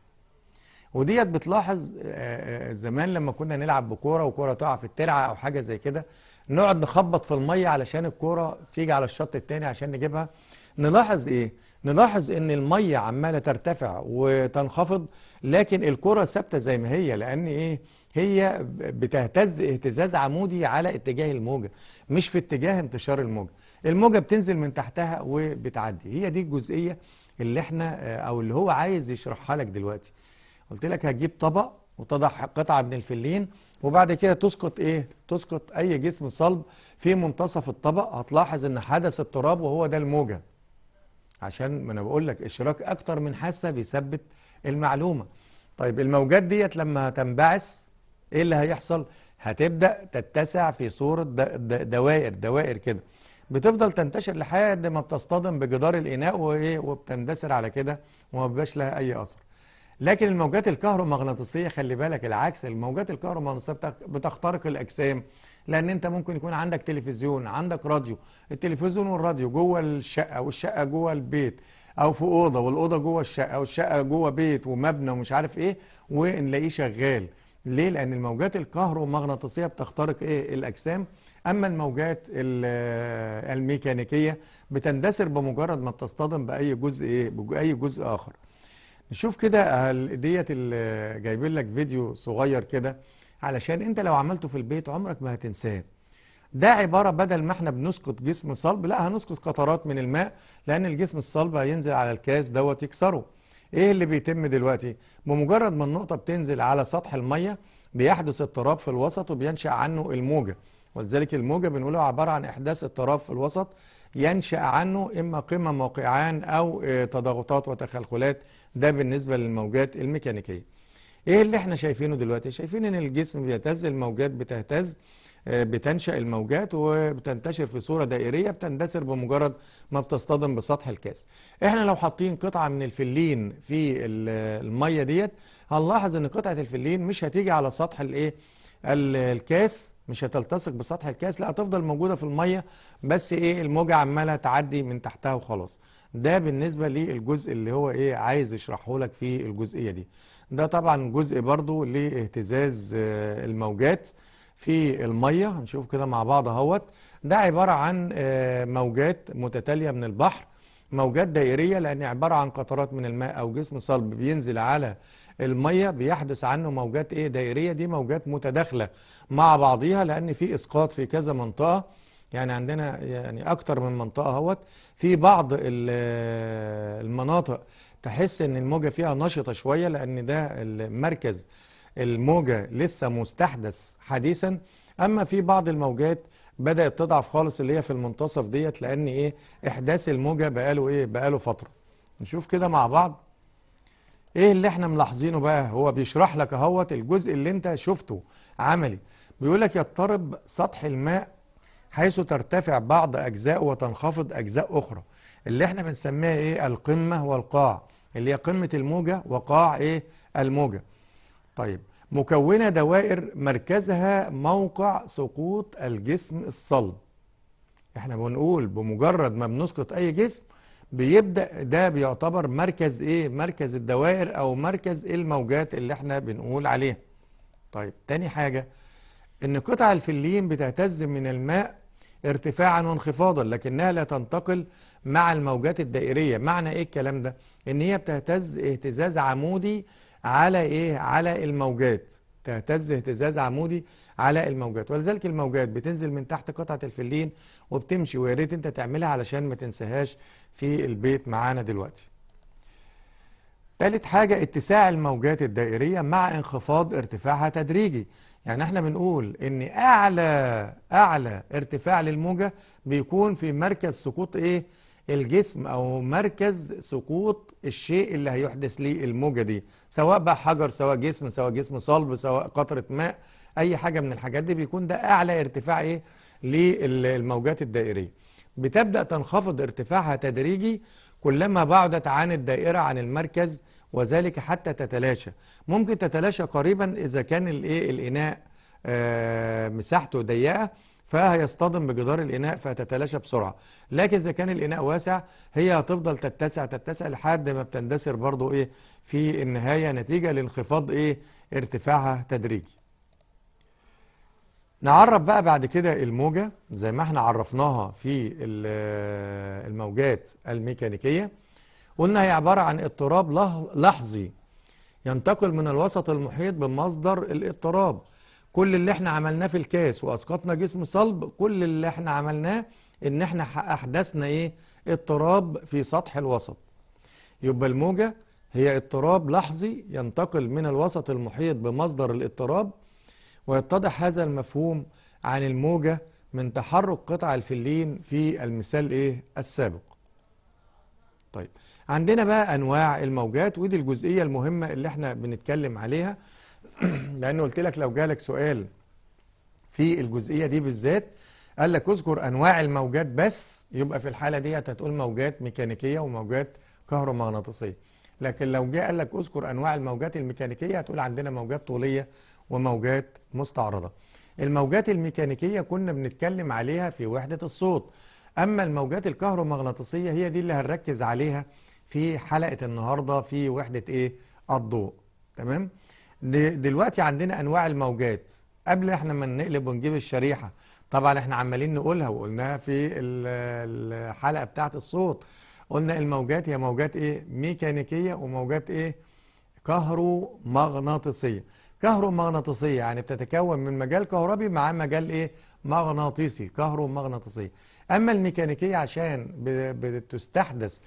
وديت بتلاحظ آه، آه، زمان لما كنا نلعب بكوره وكوره تقع في الترعه او حاجه زي كده نقعد نخبط في الميه علشان الكوره تيجي على الشط الثاني عشان نجيبها نلاحظ ايه نلاحظ ان الميه عماله ترتفع وتنخفض لكن الكره ثابته زي ما هي لان ايه هي بتهتز اهتزاز عمودي على اتجاه الموجة مش في اتجاه انتشار الموجة الموجة بتنزل من تحتها وبتعدي هي دي الجزئية اللي احنا آه، او اللي هو عايز يشرحها لك دلوقتي قلت لك هتجيب طبق وتضع قطعة من الفلين وبعد كده تسقط ايه تسقط اي جسم صلب في منتصف الطبق هتلاحظ ان حدث التراب وهو ده الموجة عشان ما انا بقول لك اشراك اكتر من حاسة بيثبت المعلومة طيب الموجات ديت لما تنبعث ايه اللي هيحصل هتبدا تتسع في صوره دوائر دوائر كده بتفضل تنتشر لحد ما بتصطدم بجدار الاناء وايه وبتندثر على كده وما بيبقاش لها اي اثر لكن الموجات الكهرومغناطيسيه خلي بالك العكس الموجات الكهرومغناطيسيه بتخترق الاجسام لان انت ممكن يكون عندك تلفزيون عندك راديو التلفزيون والراديو جوه الشقه والشقه جوه البيت او في اوضه والاوضه جوه الشقه والشقه جوه بيت ومبنى ومش عارف ايه ونلاقيه شغال ليه؟ لأن الموجات الكهرومغناطيسية بتخترق إيه؟ الأجسام أما الموجات الميكانيكية بتندثر بمجرد ما بتصطدم بأي جزء إيه؟ بأي جزء آخر. نشوف كده ديت جايبين لك فيديو صغير كده علشان أنت لو عملته في البيت عمرك ما هتنساه. ده عبارة بدل ما احنا بنسقط جسم صلب لا هنسقط قطرات من الماء لأن الجسم الصلب هينزل على الكاس دوت يكسره. ايه اللي بيتم دلوقتي بمجرد ما النقطه بتنزل على سطح الميه بيحدث اضطراب في الوسط وبينشا عنه الموجه ولذلك الموجه بنقولها عباره عن احداث اضطراب في الوسط ينشا عنه اما قمم موقعان او آه، تضاغطات وتخلخلات ده بالنسبه للموجات الميكانيكيه ايه اللي احنا شايفينه دلوقتي شايفين ان الجسم بيهتز الموجات بتهتز آه، بتنشأ الموجات وبتنتشر في صورة دائرية بتندثر بمجرد ما بتصطدم بسطح الكاس احنا لو حاطين قطعة من الفلين في المية ديت هنلاحظ ان قطعة الفلين مش هتيجي على سطح الايه الكاس مش هتلتصق بسطح الكاس لا هتفضل موجودة في المية بس ايه الموجة عمالة تعدي من تحتها وخلاص ده بالنسبة للجزء اللي هو ايه عايز اشرحه لك في الجزئية دي ده طبعا جزء برضو لاهتزاز آه، الموجات في المية هنشوف كده مع بعض اهوت ده عبارة عن آه، موجات متتالية من البحر موجات دائرية لأن عبارة عن قطرات من الماء أو جسم صلب بينزل على المية بيحدث عنه موجات إيه دائرية دي موجات متداخلة مع بعضيها لأن في إسقاط في كذا منطقة يعني عندنا يعني أكتر من منطقة اهوت في بعض آه، المناطق تحس إن الموجة فيها نشطة شوية لأن ده المركز الموجة لسه مستحدث حديثا أما في بعض الموجات بدأت تضعف خالص اللي هي في المنتصف ديت لأن إيه إحداث الموجة بقاله إيه بقاله فترة نشوف كده مع بعض إيه اللي إحنا ملاحظينه بقى هو بيشرح لك أهوت الجزء اللي أنت شفته عملي بيقول لك يضطرب سطح الماء حيث ترتفع بعض أجزاء وتنخفض أجزاء أخرى اللي احنا بنسميها إيه القمة والقاع اللي هي قمة الموجة وقاع إيه الموجة طيب مكونة دوائر مركزها موقع سقوط الجسم الصلب احنا بنقول بمجرد ما بنسقط اي جسم بيبدأ ده بيعتبر مركز ايه مركز الدوائر او مركز الموجات اللي احنا بنقول عليها طيب تاني حاجة ان قطع الفلين بتهتز من الماء ارتفاعا وانخفاضا لكنها لا تنتقل مع الموجات الدائرية معنى ايه الكلام ده ان هي بتهتز اهتزاز عمودي على ايه على الموجات تهتز اهتزاز عمودي على الموجات ولذلك الموجات بتنزل من تحت قطعة الفلين وبتمشي ويا ريت انت تعملها علشان ما تنساهاش في البيت معانا دلوقتي ثالث حاجة اتساع الموجات الدائرية مع انخفاض ارتفاعها تدريجي يعني احنا بنقول ان اعلى اعلى ارتفاع للموجة بيكون في مركز سقوط ايه الجسم أو مركز سقوط الشيء اللي هيحدث ليه الموجة دي سواء بقى حجر سواء جسم سواء جسم صلب سواء قطرة ماء أي حاجة من الحاجات دي بيكون ده أعلى ارتفاع إيه للموجات الدائرية بتبدأ تنخفض ارتفاعها تدريجي كلما بعدت عن الدائرة عن المركز وذلك حتى تتلاشى ممكن تتلاشى قريبا إذا كان الإيه الإناء آه، مساحته ضيقة فهيصطدم بجدار الإناء فتتلاشى بسرعة لكن إذا كان الإناء واسع هي هتفضل تتسع تتسع لحد ما بتندثر برضو إيه في النهاية نتيجة لانخفاض إيه ارتفاعها تدريجي نعرف بقى بعد كده الموجة زي ما احنا عرفناها في الموجات الميكانيكية قلنا هي عبارة عن اضطراب لحظي ينتقل من الوسط المحيط بمصدر الاضطراب كل اللي احنا عملناه في الكاس واسقطنا جسم صلب كل اللي احنا عملناه ان احنا احدثنا ايه اضطراب في سطح الوسط يبقى الموجه هي اضطراب لحظي ينتقل من الوسط المحيط بمصدر الاضطراب ويتضح هذا المفهوم عن الموجه من تحرك قطع الفلين في المثال ايه السابق طيب عندنا بقى انواع الموجات ودي الجزئيه المهمه اللي احنا بنتكلم عليها لأنه قلت لك لو جالك سؤال في الجزئية دي بالذات قال لك اذكر أنواع الموجات بس يبقى في الحالة دي هتقول موجات ميكانيكية وموجات كهرومغناطيسية لكن لو جه قال لك اذكر أنواع الموجات الميكانيكية هتقول عندنا موجات طولية وموجات مستعرضة الموجات الميكانيكية كنا بنتكلم عليها في وحدة الصوت أما الموجات الكهرومغناطيسية هي دي اللي هنركز عليها في حلقة النهاردة في وحدة إيه؟ الضوء تمام؟ دلوقتي عندنا انواع الموجات قبل احنا ما نقلب ونجيب الشريحه طبعا احنا عمالين نقولها وقلناها في الحلقه بتاعه الصوت قلنا الموجات هي موجات ايه ميكانيكيه وموجات ايه كهرومغناطيسيه كهرومغناطيسيه يعني بتتكون من مجال كهربي مع مجال ايه مغناطيسي كهرومغناطيسيه اما الميكانيكيه عشان بتستحدث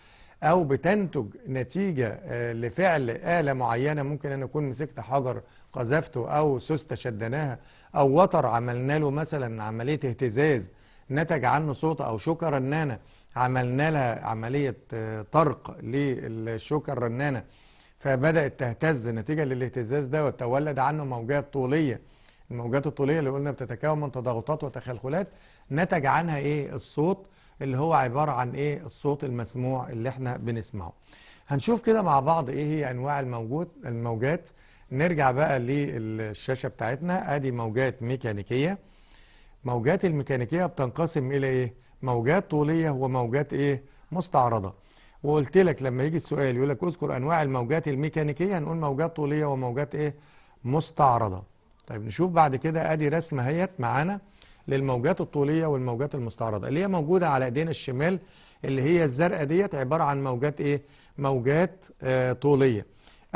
أو بتنتج نتيجة آه، لفعل آلة معينة ممكن أن أكون مسكت حجر قذفته أو سوستة شدناها أو وتر عملنا له مثلا عملية اهتزاز نتج عنه صوت أو شوكة رنانة عملنا لها عملية آه، طرق للشوكة الرنانة فبدأت تهتز نتيجة للاهتزاز ده وتولد عنه موجات طولية الموجات الطولية اللي قلنا بتتكون من تضاغطات وتخلخلات نتج عنها إيه الصوت اللي هو عبارة عن ايه الصوت المسموع اللي احنا بنسمعه هنشوف كده مع بعض ايه هي انواع الموجود الموجات نرجع بقى للشاشة بتاعتنا ادي موجات ميكانيكية موجات الميكانيكية بتنقسم الى ايه موجات طولية وموجات ايه مستعرضة وقلت لك لما يجي السؤال يقول لك اذكر انواع الموجات الميكانيكية هنقول موجات طولية وموجات ايه مستعرضة طيب نشوف بعد كده ادي رسمة اهيت معانا للموجات الطولية والموجات المستعرضة اللي هي موجودة على ايدينا الشمال اللي هي الزرقاء ديت عبارة عن موجات ايه موجات آه طولية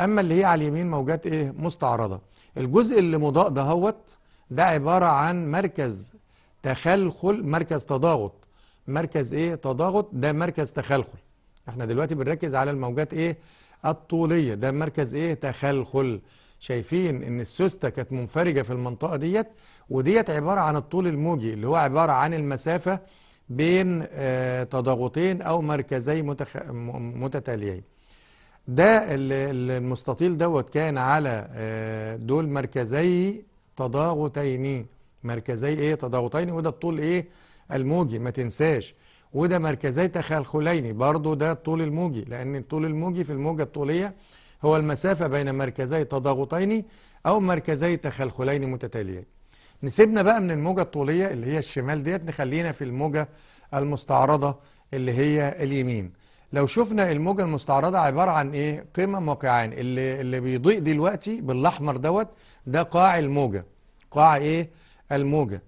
اما اللي هي على اليمين موجات ايه مستعرضة الجزء اللي مضاء دهوت ده عبارة عن مركز تخلخل مركز تضاغط مركز ايه تضاغط ده مركز تخلخل احنا دلوقتي بنركز على الموجات ايه الطولية ده مركز ايه تخلخل شايفين ان السوسته كانت منفرجه في المنطقه ديت وديت عباره عن الطول الموجي اللي هو عباره عن المسافه بين آه، تضاغطين او مركزي متخ... متتاليين ده المستطيل دوت كان على آه، دول مركزي تضاغطين مركزي ايه تضاغطين وده الطول ايه الموجي ما تنساش وده مركزي تخلخلين برضو ده الطول الموجي لان الطول الموجي في الموجه الطوليه هو المسافة بين مركزي تضاغطين أو مركزي تخلخلين متتاليين نسيبنا بقى من الموجة الطولية اللي هي الشمال ديت نخلينا في الموجة المستعرضة اللي هي اليمين لو شفنا الموجة المستعرضة عبارة عن ايه قمم موقعان اللي, اللي بيضيء دلوقتي بالأحمر دوت ده قاع الموجة قاع ايه الموجة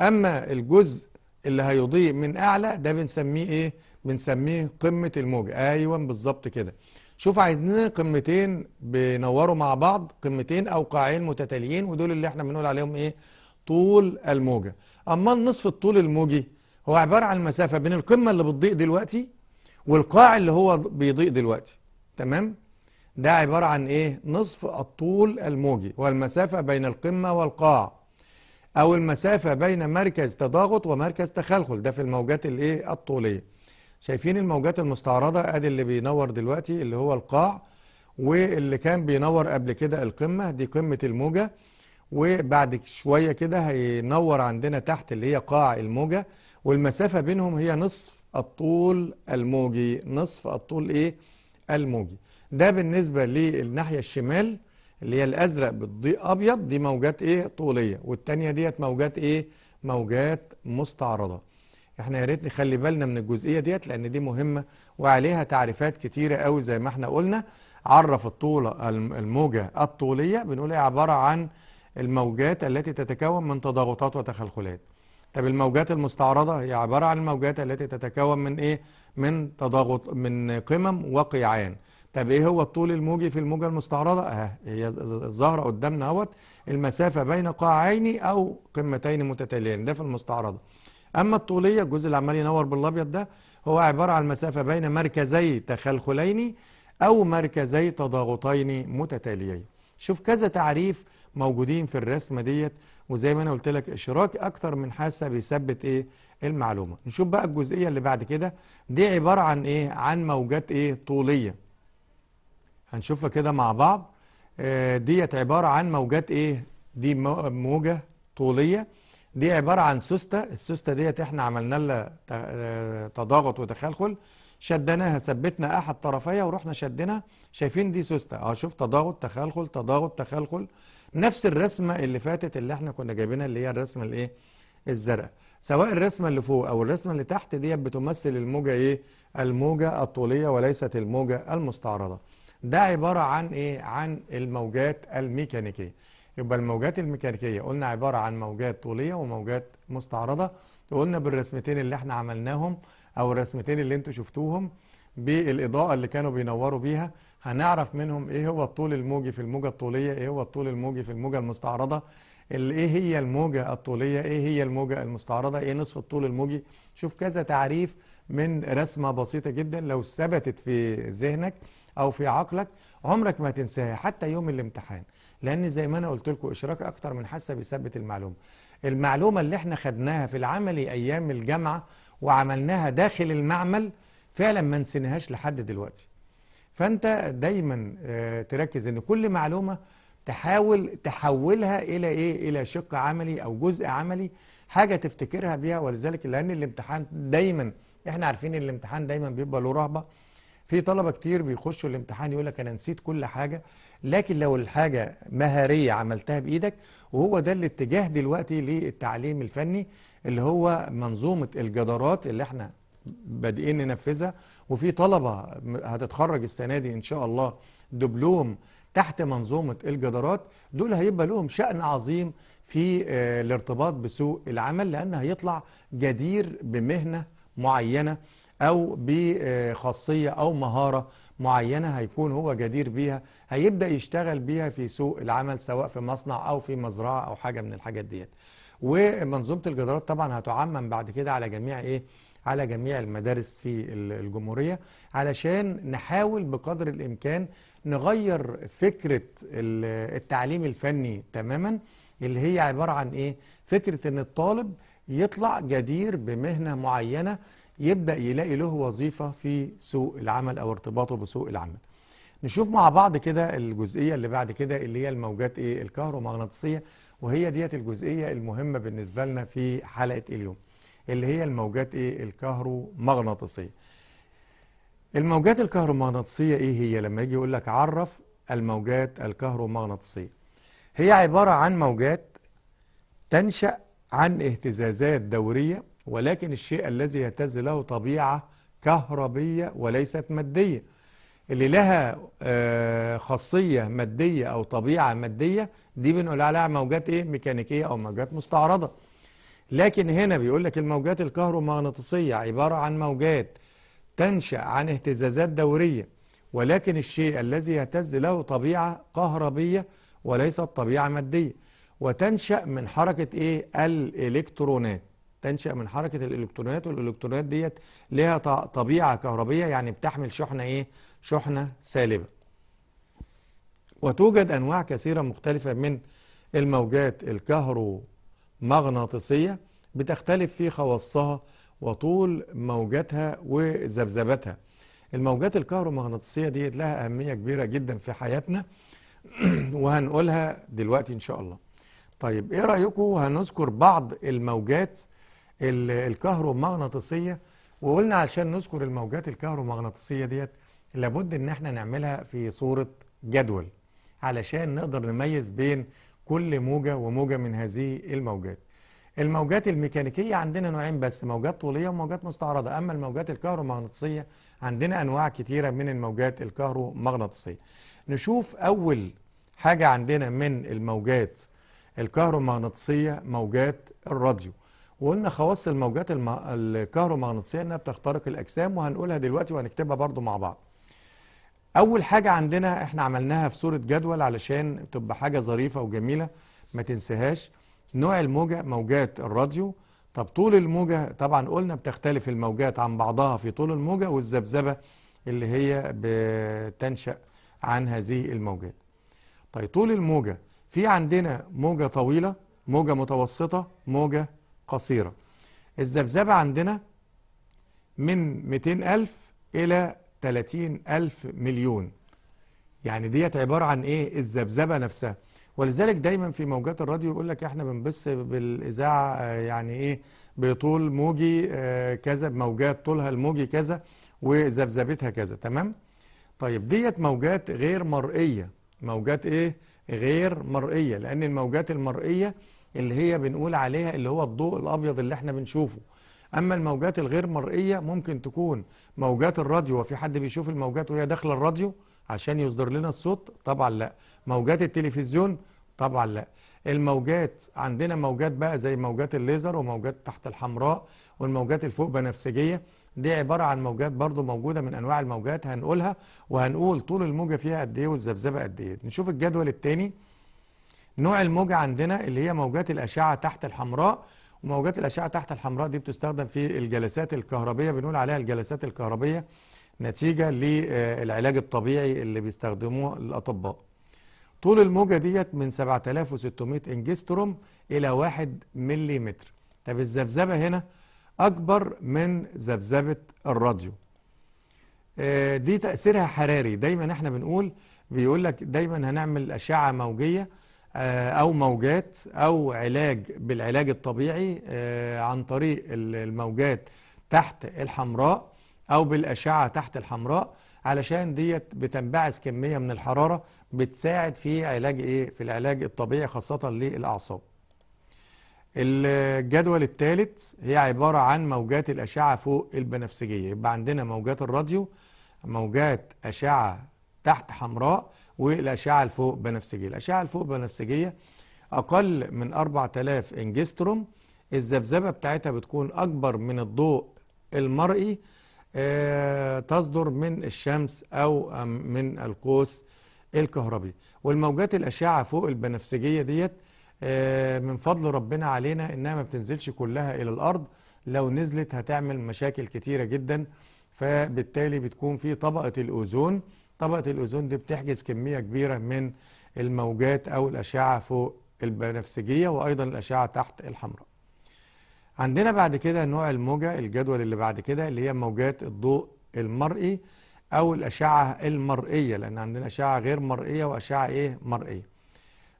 أما الجزء اللي هيضيء من أعلى ده بنسميه ايه بنسميه قمة الموجة أيوة بالظبط كده شوف عايزين قمتين بينوروا مع بعض قمتين او قاعين متتاليين ودول اللي احنا بنقول عليهم ايه طول الموجه اما النصف الطول الموجي هو عباره عن المسافه بين القمه اللي بتضيء دلوقتي والقاع اللي هو بيضيء دلوقتي تمام ده عباره عن ايه نصف الطول الموجي والمسافه بين القمه والقاع او المسافه بين مركز تضاغط ومركز تخلخل ده في الموجات الايه الطوليه شايفين الموجات المستعرضة ادي اللي بينور دلوقتي اللي هو القاع واللي كان بينور قبل كده القمة دي قمة الموجة وبعد شوية كده هينور عندنا تحت اللي هي قاع الموجة والمسافة بينهم هي نصف الطول الموجي نصف الطول ايه الموجي ده بالنسبة للناحية الشمال اللي هي الازرق بالضيء ابيض دي موجات ايه طولية والتانية ديت موجات ايه موجات مستعرضة احنا يا ريت نخلي بالنا من الجزئيه ديت لان دي مهمه وعليها تعريفات كتيره قوي زي ما احنا قلنا عرف الطوله الموجه الطوليه بنقول هي إيه؟ عباره عن الموجات التي تتكون من تضاغطات وتخلخلات طب الموجات المستعرضه هي عباره عن الموجات التي تتكون من ايه من تضاغط من قمم وقيعان طب ايه هو الطول الموجي في الموجه المستعرضه اه هي الظاهره قدامنا اهوت المسافه بين قاعين او قمتين متتاليين ده في المستعرضه أما الطولية الجزء اللي عمال ينور بالأبيض ده هو عبارة عن المسافة بين مركزي تخلخلين أو مركزي تضاغطين متتاليين شوف كذا تعريف موجودين في الرسمة ديت وزي ما أنا قلت لك إشراك أكتر من حاسة بيثبت إيه المعلومة نشوف بقى الجزئية اللي بعد كده دي عبارة عن إيه عن موجات إيه طولية هنشوفها كده مع بعض آه، ديت عبارة عن موجات إيه دي موجة طولية دي عبارة عن سوستة السوستة ديت احنا عملنا لها تضاغط وتخلخل شدناها ثبتنا احد طرفيها ورحنا شدنا شايفين دي سوستة اه شوف تضاغط تخلخل تضاغط تخلخل نفس الرسمة اللي فاتت اللي احنا كنا جايبينها اللي هي الرسمة الايه الزرقاء سواء الرسمة اللي فوق او الرسمة اللي تحت ديت بتمثل الموجة ايه الموجة الطولية وليست الموجة المستعرضة ده عبارة عن ايه عن الموجات الميكانيكية يبقى الموجات الميكانيكيه قلنا عباره عن موجات طوليه وموجات مستعرضه وقلنا بالرسمتين اللي احنا عملناهم او الرسمتين اللي انتم شفتوهم بالاضاءه اللي كانوا بينوروا بيها هنعرف منهم ايه هو الطول الموجي في الموجه الطوليه ايه هو الطول الموجي في الموجه المستعرضه ايه هي الموجه الطوليه ايه هي الموجه المستعرضه ايه نصف الطول الموجي شوف كذا تعريف من رسمه بسيطه جدا لو ثبتت في ذهنك او في عقلك عمرك ما تنساها حتى يوم الامتحان لان زي ما انا قلت لكم اشراك اكتر من حاسه بيثبت المعلومه المعلومه اللي احنا خدناها في العملي ايام الجامعه وعملناها داخل المعمل فعلا ما نسيناهاش لحد دلوقتي فانت دايما آه، تركز ان كل معلومه تحاول تحولها الى ايه الى شق عملي او جزء عملي حاجه تفتكرها بيها ولذلك لان الامتحان دايما احنا عارفين الامتحان دايما بيبقى له رهبه في طلبه كتير بيخشوا الامتحان يقول لك انا نسيت كل حاجه لكن لو الحاجه مهاريه عملتها بايدك وهو ده الاتجاه دلوقتي للتعليم الفني اللي هو منظومه الجدارات اللي احنا بادئين ننفذها وفي طلبه هتتخرج السنه دي ان شاء الله دبلوم تحت منظومه الجدارات دول هيبقى لهم شان عظيم في آه، الارتباط بسوق العمل لان هيطلع جدير بمهنه معينه أو بخاصية أو مهارة معينة هيكون هو جدير بيها هيبدأ يشتغل بيها في سوق العمل سواء في مصنع أو في مزرعة أو حاجة من الحاجات ديت ومنظومة الجدارات طبعا هتعمم بعد كده على جميع إيه على جميع المدارس في الجمهورية علشان نحاول بقدر الإمكان نغير فكرة التعليم الفني تماما اللي هي عبارة عن إيه؟ فكرة إن الطالب يطلع جدير بمهنة معينة يبدأ يلاقي له وظيفة في سوق العمل أو ارتباطه بسوق العمل نشوف مع بعض كده الجزئية اللي بعد كده اللي هي الموجات إيه الكهرومغناطيسية وهي ديت الجزئية المهمة بالنسبة لنا في حلقة اليوم اللي هي الموجات إيه الكهرومغناطيسية الموجات الكهرومغناطيسية إيه هي لما يجي يقول لك عرف الموجات الكهرومغناطيسية هي عبارة عن موجات تنشأ عن اهتزازات دورية ولكن الشيء الذي يهتز له طبيعة كهربية وليست مادية اللي لها آه، خاصية مادية أو طبيعة مادية دي بنقول عليها موجات إيه ميكانيكية أو موجات مستعرضة لكن هنا بيقول لك الموجات الكهرومغناطيسية عبارة عن موجات تنشأ عن اهتزازات دورية ولكن الشيء الذي يهتز له طبيعة كهربية وليست طبيعة مادية وتنشأ من حركة إيه الإلكترونات تنشأ من حركة الإلكترونات والإلكترونات ديت لها طبيعة كهربية يعني بتحمل شحنة إيه؟ شحنة سالبة وتوجد أنواع كثيرة مختلفة من الموجات الكهرومغناطيسية بتختلف في خواصها وطول موجاتها وذبذباتها الموجات الكهرومغناطيسية ديت لها أهمية كبيرة جدا في حياتنا وهنقولها دلوقتي إن شاء الله طيب إيه رأيكم هنذكر بعض الموجات الكهرومغناطيسيه وقلنا علشان نذكر الموجات الكهرومغناطيسيه ديت لابد ان احنا نعملها في صوره جدول علشان نقدر نميز بين كل موجه وموجه من هذه الموجات الموجات الميكانيكيه عندنا نوعين بس موجات طوليه وموجات مستعرضه اما الموجات الكهرومغناطيسيه عندنا انواع كثيره من الموجات الكهرومغناطيسيه نشوف اول حاجه عندنا من الموجات الكهرومغناطيسيه موجات الراديو وقلنا خواص الموجات الم... الكهرومغناطيسيه انها بتخترق الاجسام وهنقولها دلوقتي وهنكتبها برضو مع بعض اول حاجه عندنا احنا عملناها في صوره جدول علشان تبقى حاجه ظريفه وجميله ما تنساهاش نوع الموجه موجات الراديو طب طول الموجه طبعا قلنا بتختلف الموجات عن بعضها في طول الموجه والذبذبه اللي هي بتنشا عن هذه الموجات طيب طول الموجه في عندنا موجه طويله موجه متوسطه موجه قصيرة الذبذبة عندنا من 200 ألف إلى 30 ألف مليون يعني ديت عبارة عن إيه الذبذبة نفسها ولذلك دايما في موجات الراديو يقول لك احنا بنبص بالإذاعة يعني إيه بطول موجي آه، كذا بموجات طولها الموجي كذا وذبذبتها كذا تمام طيب ديت موجات غير مرئية موجات إيه غير مرئية لأن الموجات المرئية اللي هي بنقول عليها اللي هو الضوء الابيض اللي احنا بنشوفه اما الموجات الغير مرئيه ممكن تكون موجات الراديو وفي حد بيشوف الموجات وهي داخله الراديو عشان يصدر لنا الصوت طبعا لا موجات التلفزيون طبعا لا الموجات عندنا موجات بقى زي موجات الليزر وموجات تحت الحمراء والموجات الفوق بنفسجيه دي عبارة عن موجات برضو موجودة من أنواع الموجات هنقولها وهنقول طول الموجة فيها قد إيه والذبذبة قد إيه نشوف الجدول الثاني نوع الموجة عندنا اللي هي موجات الأشعة تحت الحمراء وموجات الأشعة تحت الحمراء دي بتستخدم في الجلسات الكهربية بنقول عليها الجلسات الكهربية نتيجة للعلاج الطبيعي اللي بيستخدموه الأطباء طول الموجة ديت من 7600 انجستروم إلى 1 ملم طب الذبذبة هنا أكبر من ذبذبة الراديو آه، دي تأثيرها حراري دايما احنا بنقول بيقول لك دايما هنعمل أشعة موجية آه، أو موجات أو علاج بالعلاج الطبيعي آه، عن طريق الموجات تحت الحمراء أو بالأشعة تحت الحمراء علشان ديت بتنبعث كمية من الحرارة بتساعد في علاج إيه؟ في العلاج الطبيعي خاصة للأعصاب. الجدول الثالث هي عبارة عن موجات الأشعة فوق البنفسجية يبقى عندنا موجات الراديو موجات أشعة تحت حمراء والأشعة الفوق بنفسجية الأشعة الفوق بنفسجية أقل من 4000 إنجستروم الذبذبة بتاعتها بتكون أكبر من الضوء المرئي آه، تصدر من الشمس أو من القوس الكهربي والموجات الأشعة فوق البنفسجية ديت آه، من فضل ربنا علينا إنها ما بتنزلش كلها إلى الأرض لو نزلت هتعمل مشاكل كتيرة جدا فبالتالي بتكون في طبقة الأوزون طبقة الأوزون دي بتحجز كمية كبيرة من الموجات أو الأشعة فوق البنفسجية وأيضا الأشعة تحت الحمراء عندنا بعد كده نوع الموجة الجدول اللي بعد كده اللي هي موجات الضوء المرئي أو الأشعة المرئية لأن عندنا أشعة غير مرئية وأشعة إيه مرئية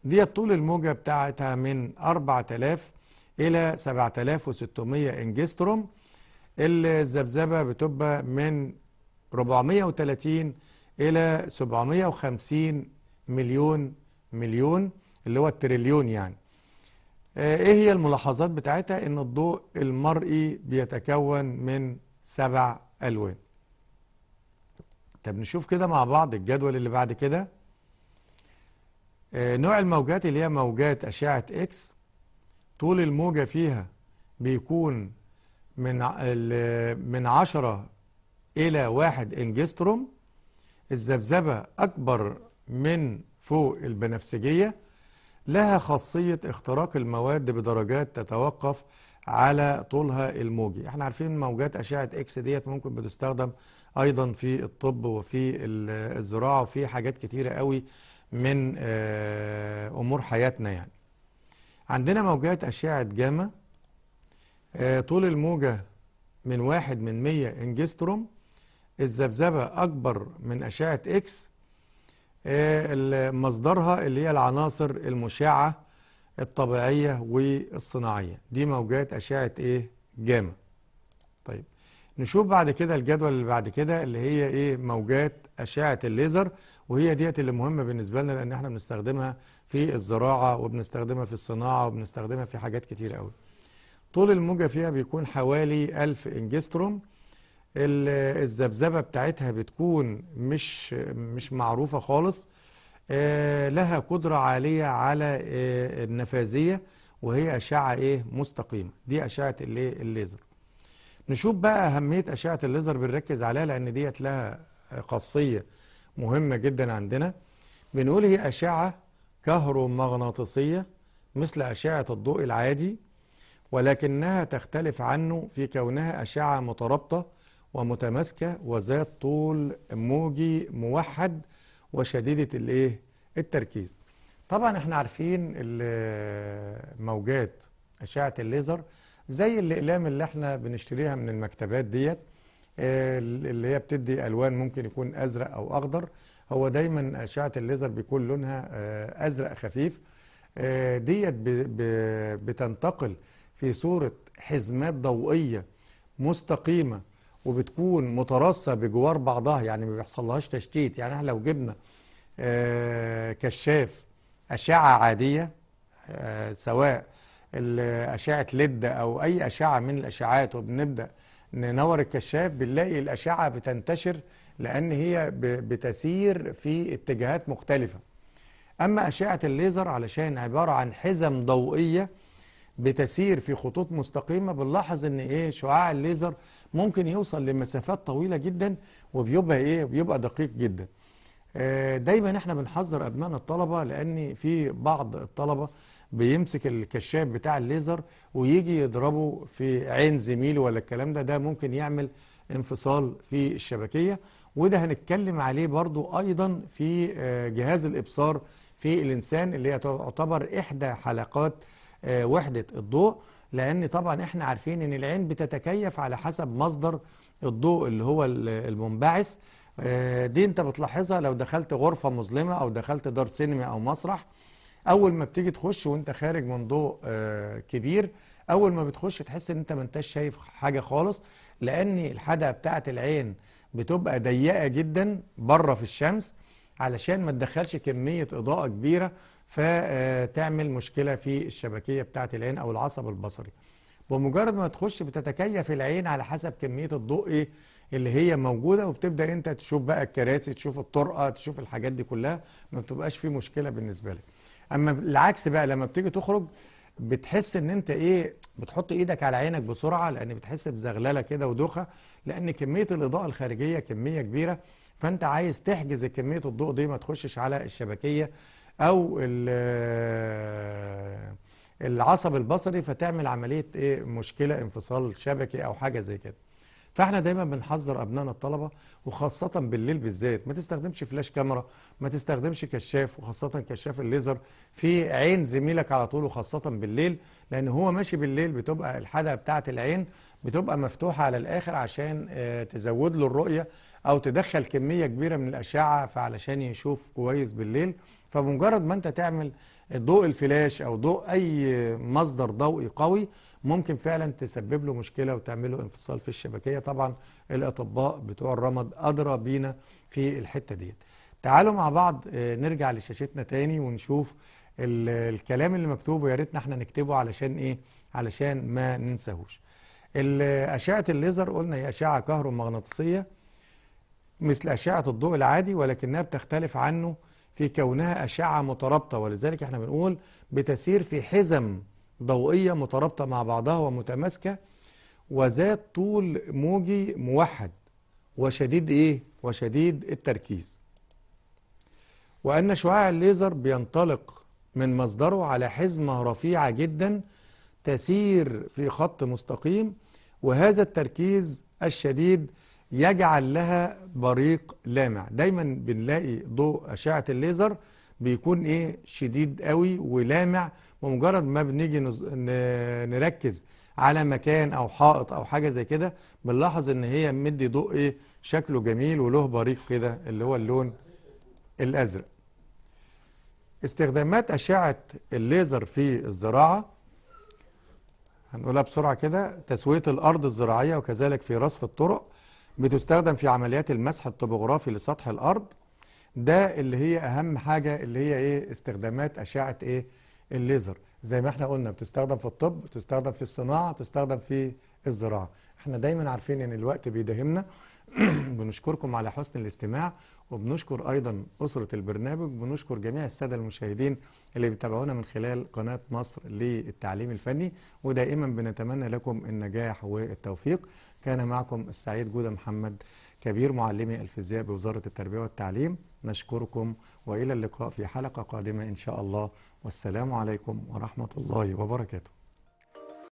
دي طول الموجة بتاعتها من 4000 إلى 7600 إنجستروم الذبذبة بتبقى من 430 إلى 750 مليون مليون اللي هو التريليون يعني آه، ايه هي الملاحظات بتاعتها ان الضوء المرئي بيتكون من سبع الوان طب نشوف كده مع بعض الجدول اللي بعد كده آه، نوع الموجات اللي هي موجات اشعه اكس طول الموجه فيها بيكون من من 10 الى 1 انجستروم الذبذبة أكبر من فوق البنفسجية لها خاصية اختراق المواد بدرجات تتوقف على طولها الموجي احنا عارفين موجات أشعة إكس ديت ممكن بتستخدم أيضا في الطب وفي الزراعة وفي حاجات كتيرة قوي من آه، أمور حياتنا يعني عندنا موجات أشعة جاما آه، طول الموجة من واحد من مية انجستروم الذبذبة أكبر من أشعة إكس آه، مصدرها اللي هي العناصر المشعة الطبيعية والصناعية دي موجات أشعة إيه؟ جاما طيب نشوف بعد كده الجدول اللي بعد كده اللي هي إيه موجات أشعة الليزر وهي ديت اللي مهمة بالنسبة لنا لأن احنا بنستخدمها في الزراعة وبنستخدمها في الصناعة وبنستخدمها في حاجات كتير قوي طول الموجة فيها بيكون حوالي 1000 انجستروم الذبذبه بتاعتها بتكون مش مش معروفه خالص آه، لها قدره عاليه على آه، النفاذيه وهي اشعه ايه مستقيمه دي اشعه الايه الليزر نشوف بقى اهميه اشعه الليزر بنركز عليها لان ديت لها خاصيه مهمه جدا عندنا بنقول هي اشعه كهرومغناطيسيه مثل اشعه الضوء العادي ولكنها تختلف عنه في كونها اشعه مترابطه ومتماسكة وذات طول موجي موحد وشديدة الايه التركيز طبعا احنا عارفين موجات أشعة الليزر زي الأقلام اللي احنا بنشتريها من المكتبات ديت آه، اللي هي بتدي ألوان ممكن يكون أزرق أو أخضر هو دايما أشعة الليزر بيكون لونها آه، أزرق خفيف آه، ديت بتنتقل في صورة حزمات ضوئية مستقيمة وبتكون متراصه بجوار بعضها يعني ما بيحصلهاش تشتيت يعني احنا لو جبنا آه، كشاف اشعه عاديه آه، سواء اشعه ليد او اي اشعه من الاشعات وبنبدا ننور الكشاف بنلاقي الاشعه بتنتشر لان هي بتسير في اتجاهات مختلفه اما اشعه الليزر علشان عباره عن حزم ضوئيه بتسير في خطوط مستقيمه بنلاحظ ان ايه شعاع الليزر ممكن يوصل لمسافات طويله جدا وبيبقى ايه بيبقى دقيق جدا آه، دايما احنا بنحذر ابنائنا الطلبه لان في بعض الطلبه بيمسك الكشاف بتاع الليزر ويجي يضربه في عين زميله ولا الكلام ده ده ممكن يعمل انفصال في الشبكيه وده هنتكلم عليه برضو ايضا في آه، جهاز الابصار في الانسان اللي هي تعتبر احدى حلقات آه، وحدة الضوء لأن طبعا احنا عارفين أن العين بتتكيف على حسب مصدر الضوء اللي هو المنبعث آه، دي انت بتلاحظها لو دخلت غرفة مظلمة أو دخلت دار سينما أو مسرح أول ما بتيجي تخش وانت خارج من ضوء آه، كبير أول ما بتخش تحس أن انت ما انتش شايف حاجة خالص لأن الحدقة بتاعة العين بتبقى ضيقة جدا بره في الشمس علشان ما تدخلش كمية إضاءة كبيرة فتعمل مشكلة في الشبكية بتاعة العين أو العصب البصري بمجرد ما تخش بتتكيف العين على حسب كمية الضوء إيه اللي هي موجودة وبتبدأ أنت تشوف بقى الكراسي تشوف الطرقة تشوف الحاجات دي كلها ما بتبقاش في مشكلة بالنسبة لك أما العكس بقى لما بتيجي تخرج بتحس ان انت ايه بتحط ايدك على عينك بسرعه لان بتحس بزغلله كده ودوخه لان كميه الاضاءه الخارجيه كميه كبيره فانت عايز تحجز كميه الضوء دي ما تخشش على الشبكيه او آه، العصب البصري فتعمل عمليه ايه مشكله انفصال شبكي او حاجه زي كده فاحنا دايما بنحذر ابنائنا الطلبه وخاصه بالليل بالذات ما تستخدمش فلاش كاميرا ما تستخدمش كشاف وخاصه كشاف الليزر في عين زميلك على طول وخاصه بالليل لان هو ماشي بالليل بتبقى الحدقه بتاعه العين بتبقى مفتوحه على الاخر عشان آه، تزود له الرؤيه او تدخل كميه كبيره من الاشعه فعلشان يشوف كويس بالليل فبمجرد ما انت تعمل ضوء الفلاش او ضوء اي مصدر ضوئي قوي ممكن فعلا تسبب له مشكله وتعمل له انفصال في الشبكيه طبعا الاطباء بتوع الرمد ادرى بينا في الحته ديت تعالوا مع بعض آه، نرجع لشاشتنا تاني ونشوف الكلام اللي مكتوب ويا ريتنا احنا نكتبه علشان ايه علشان ما ننساهوش اشعه الليزر قلنا هي اشعه كهرومغناطيسيه مثل اشعه الضوء العادي ولكنها بتختلف عنه في كونها أشعة مترابطة ولذلك احنا بنقول بتسير في حزم ضوئية مترابطة مع بعضها ومتماسكة وذات طول موجي موحد وشديد ايه؟ وشديد التركيز. وأن شعاع الليزر بينطلق من مصدره على حزمة رفيعة جدا تسير في خط مستقيم وهذا التركيز الشديد يجعل لها بريق لامع دايما بنلاقي ضوء أشعة الليزر بيكون ايه شديد قوي ولامع ومجرد ما بنيجي نز... نركز على مكان او حائط او حاجه زي كده بنلاحظ ان هي مدي ضوء ايه شكله جميل وله بريق كده اللي هو اللون الازرق استخدامات اشعه الليزر في الزراعه هنقولها بسرعه كده تسويه الارض الزراعيه وكذلك في رصف الطرق بتستخدم في عمليات المسح الطبوغرافي لسطح الارض ده اللي هي اهم حاجه اللي هي ايه استخدامات اشعه ايه الليزر زي ما احنا قلنا بتستخدم في الطب بتستخدم في الصناعه بتستخدم في الزراعه احنا دايما عارفين ان الوقت بيداهمنا بنشكركم على حسن الاستماع وبنشكر ايضا اسره البرنامج وبنشكر جميع الساده المشاهدين اللي بيتابعونا من خلال قناة مصر للتعليم الفني ودائما بنتمنى لكم النجاح والتوفيق كان معكم السعيد جودة محمد كبير معلمي الفيزياء بوزارة التربية والتعليم نشكركم وإلى اللقاء في حلقة قادمة إن شاء الله والسلام عليكم ورحمة الله وبركاته